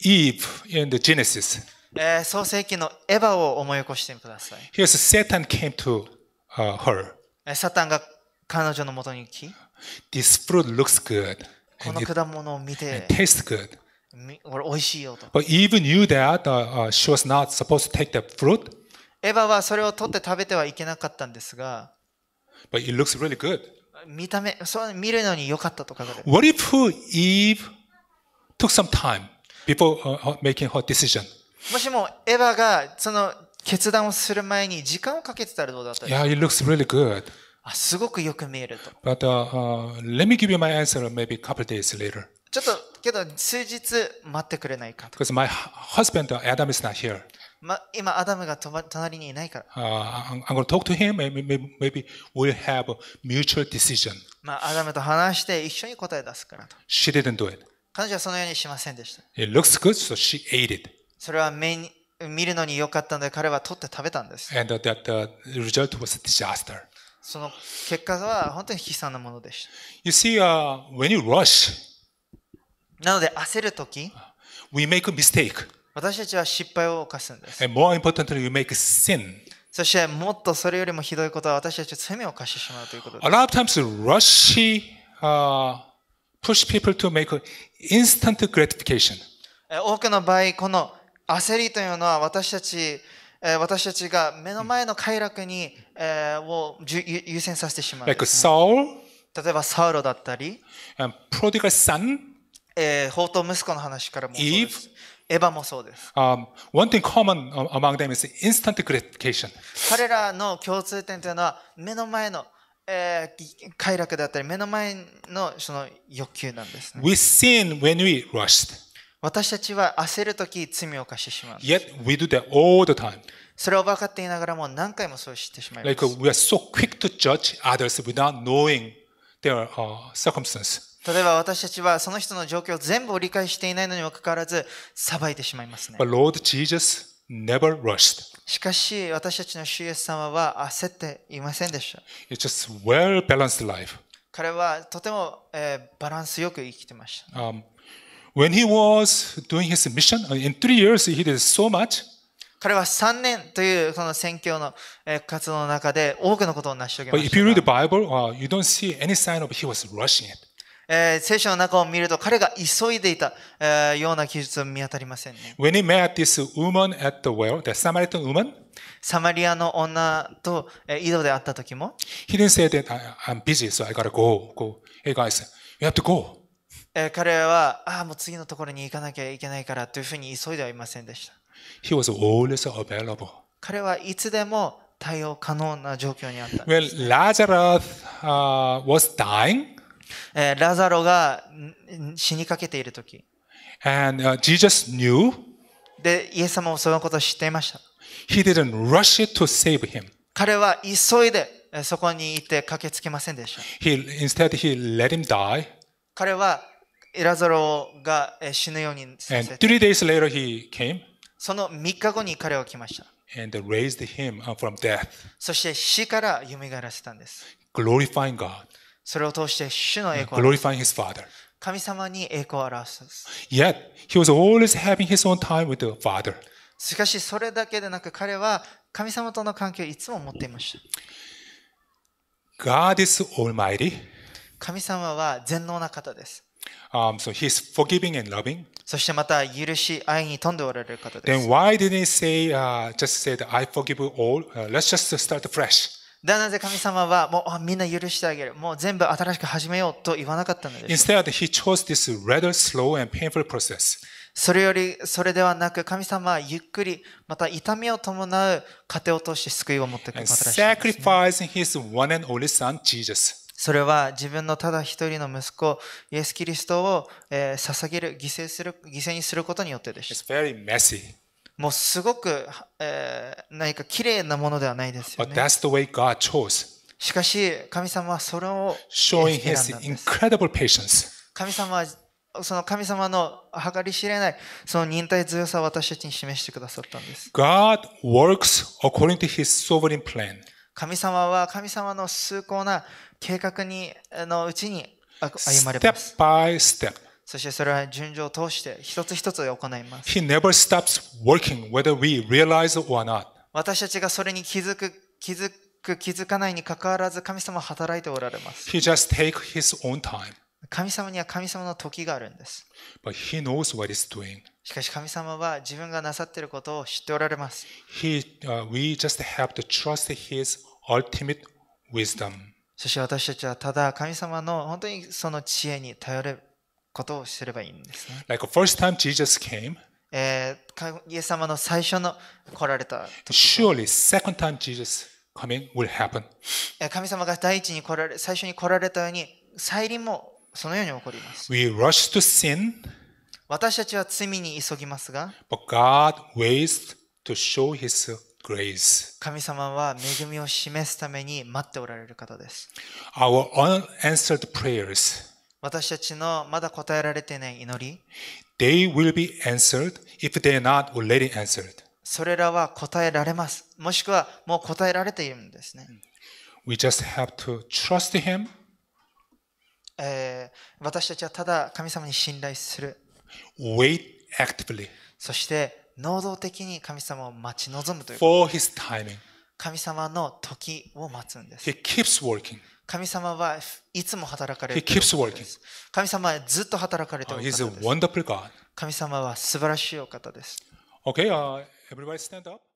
Speaker 1: Eve in the Genesis. え
Speaker 2: ー、創世記のエヴァを思い起こしてください。
Speaker 1: Here's Satan came to、uh, her.
Speaker 2: サタンが彼女のもとに行き、
Speaker 1: This fruit looks good. この果物を見 and て it、tastes good.
Speaker 2: みこれ美味しいよと。
Speaker 1: But Eve knew that uh, uh, she was not supposed to take the fruit,
Speaker 2: エヴァはそれを取って食べてはいけなかったんですが、
Speaker 1: but it looks really good.
Speaker 2: 見た目、そう見るのに良かったと書かれてる。
Speaker 1: What if who Eve took some time before uh, her- making her decision?
Speaker 2: もしもエヴァがその決断をする前に時間をかけてたらどうだったでしょう
Speaker 1: Yeah, it looks really good.
Speaker 2: すごくよく見えると。
Speaker 1: But、uh, uh, let me give you my answer maybe a couple days later.
Speaker 2: ちょっとけど数日待ってくれないか
Speaker 1: と。Because my husband Adam is not here.
Speaker 2: ま今アダムが隣にいないか
Speaker 1: ら。Uh, I'm going to talk to him and maybe, maybe we'll have a mutual decision.
Speaker 2: まあアダムと話して一緒に答え出すからと。
Speaker 1: She didn't do it.
Speaker 2: 彼女はそのようにしませんでした。
Speaker 1: It looks good, so she ate it.
Speaker 2: それは目に見るのに良かったので彼は取って食べたんです。
Speaker 1: And that the result was a disaster.
Speaker 2: その結果は本当に悲惨なものでした。
Speaker 1: You see,、uh, when you rush,
Speaker 2: なので焦るとき、
Speaker 1: we make a mistake.
Speaker 2: 私たちは失敗を犯すんで
Speaker 1: す。And more importantly, you make sin.
Speaker 2: そしてもっとそれよりもひどいことは私たちは罪を犯してしまうということです。
Speaker 1: A lot of times, rushy、uh, push people to make instant gratification.
Speaker 2: 多くの場合、この焦りというのは私たち私たちが目の前の快楽に、えー、を優先させてしまう、ね。Like、
Speaker 1: Saul, 例
Speaker 2: えばサウロだった
Speaker 1: り、Prodigal son,
Speaker 2: えー、宝刀息子の
Speaker 1: 話からもそうです。Eve, エヴァもそうです。Um, one thing common among them is instant gratification.
Speaker 2: 彼らの共通点というのは目の前のえー、快楽だったり目の前のその欲求なんです、
Speaker 1: ね。We sin when we rushed. 私たちは焦るとき罪を犯してしまう。Yet we do that all the time. それを
Speaker 2: 分かっていながらも何回もそうしてしまいます。Like
Speaker 1: we are so quick to judge others without knowing their、uh, circumstance.
Speaker 2: 例えば私たちはその人の状況を全部を理解していないのにもかかわらず裁いてしまいますね。But
Speaker 1: Lord Jesus never rushed. しか
Speaker 2: し私たちの主イエス様は焦っていませんでした。
Speaker 1: It's just well balanced life.
Speaker 2: 彼はとても、えー、バランスよく生きてまし
Speaker 1: た。Um, When he was doing his mission, in three years he did so much.
Speaker 2: 彼は3年というその宣教の活動の中で多くのことを成し遂げまし
Speaker 1: た。If you read the Bible, you don't see any sign of he was rushing it.
Speaker 2: えー、聖書の中を見ると彼が急いでいた、えー、ような記述は見当たりませんね。
Speaker 1: When he met this woman at the well, the Samaritan woman,
Speaker 2: サマリアの女と、えー、井戸で会った時も、
Speaker 1: he didn't say that I'm busy, so I gotta go. go. Hey guys, you have to go.
Speaker 2: え彼は、ああ、もう次のところに行かなきゃいけないからというふうに急いではいませんでした。
Speaker 1: He was always available.
Speaker 2: 彼はいつでも対応可能な状況にあった
Speaker 1: w e n Lazarus、uh, was dying,
Speaker 2: えラザロが死にかけているとき。
Speaker 1: And、uh, Jesus knew. で、イエス様もそのことを知っていました。He didn't rush it to save him.
Speaker 2: 彼は急いでそこにいて駆けつけませんでした。
Speaker 1: He, instead, he let him die.
Speaker 2: 彼はエラザロが死ぬようにさ
Speaker 1: せて。d a y s later he came.
Speaker 2: その3日後に彼は来ました。
Speaker 1: And raised him from death.
Speaker 2: そして死から蘇らせたんです。
Speaker 1: Glorifying God.
Speaker 2: それを通して主の栄光を表す。Glorifying his father. 神様に栄光を表す。
Speaker 1: Yet, he was always having his own time with the father.
Speaker 2: しかし、それだけでなく彼は神様との関係をいつも持っていまし
Speaker 1: た。God is almighty.
Speaker 2: 神様は全能な方です。
Speaker 1: Um, so he's forgiving and loving.
Speaker 2: そしてまた許し愛に富んでおられる方
Speaker 1: です。Then why didn't he say,、uh, just say that I forgive all?、Uh, let's just start fresh.
Speaker 2: だなぜ神様はもうあみんな許してあげる。もう全部新しく始めようと言わなかったのです。
Speaker 1: Instead, he chose this rather slow and painful process. それより、
Speaker 2: それではなく、神様はゆっくり、また痛みを伴う過程を通して救いを持ってください、
Speaker 1: ね。Sacrificing his one and only son, Jesus. それ
Speaker 2: は自分のただ一人の息子、イエス・キリストを、えー、捧げる、犠牲する、犠牲にすることによってです。もうすごく、えー、何か綺麗なものではないですよね。しかし、神様はそれを選んだんで
Speaker 1: す
Speaker 2: 神様はその神様の計り知れないその忍耐強さを私たちに示してくださったんです。
Speaker 1: God works according to his sovereign plan.
Speaker 2: 神様は神様の崇高な計画にのうちに歩まれま
Speaker 1: す。Step by step.
Speaker 2: そしてそれは順序を通して一つ一つ行いま
Speaker 1: す。He never stops working whether we realize or not.
Speaker 2: 私たちがそれに気づく、気づく、気づかないにかかわらず神様は働いておられます。
Speaker 1: He just take his own time. 神様には神様の
Speaker 2: 時があるんです。
Speaker 1: But he knows
Speaker 2: what he's doing. しかし神様は自分がなさっていることを知っておられます。
Speaker 1: He,、uh, we just have to trust his ultimate wisdom. そして私たちはただ神様
Speaker 2: の本当にその知恵に頼ることをすればいいんですね。
Speaker 1: Like、first time Jesus came,
Speaker 2: えー、イエス様の最初の来られた
Speaker 1: Surely, second time Jesus coming will happen.
Speaker 2: 神様が第一に来られ最初に来られたように、再臨もそのように起こりま
Speaker 1: す。We rush to sin,
Speaker 2: 私たちは罪に急ぎますが、
Speaker 1: But God waits to show His grace.
Speaker 2: 神様は恵みを示すために待っておられる方です。
Speaker 1: Our unanswered prayers,
Speaker 2: 私たちのまだ答えられていない祈り、
Speaker 1: they will be answered if they are not already answered.
Speaker 2: それらは答えられます。もしくはもう答えられているんですね。
Speaker 1: We just have to trust Him.
Speaker 2: えー、私たちはただ神様に信頼する。
Speaker 1: Wait actively.
Speaker 2: そして能動的に神様を待ち望むという神様の時を待つんです。神様はいつも働かれているんで
Speaker 1: す。神様はずっと働かれているんです。
Speaker 2: 神様は素晴らしいお方です。Okay, uh,
Speaker 1: everybody stand up.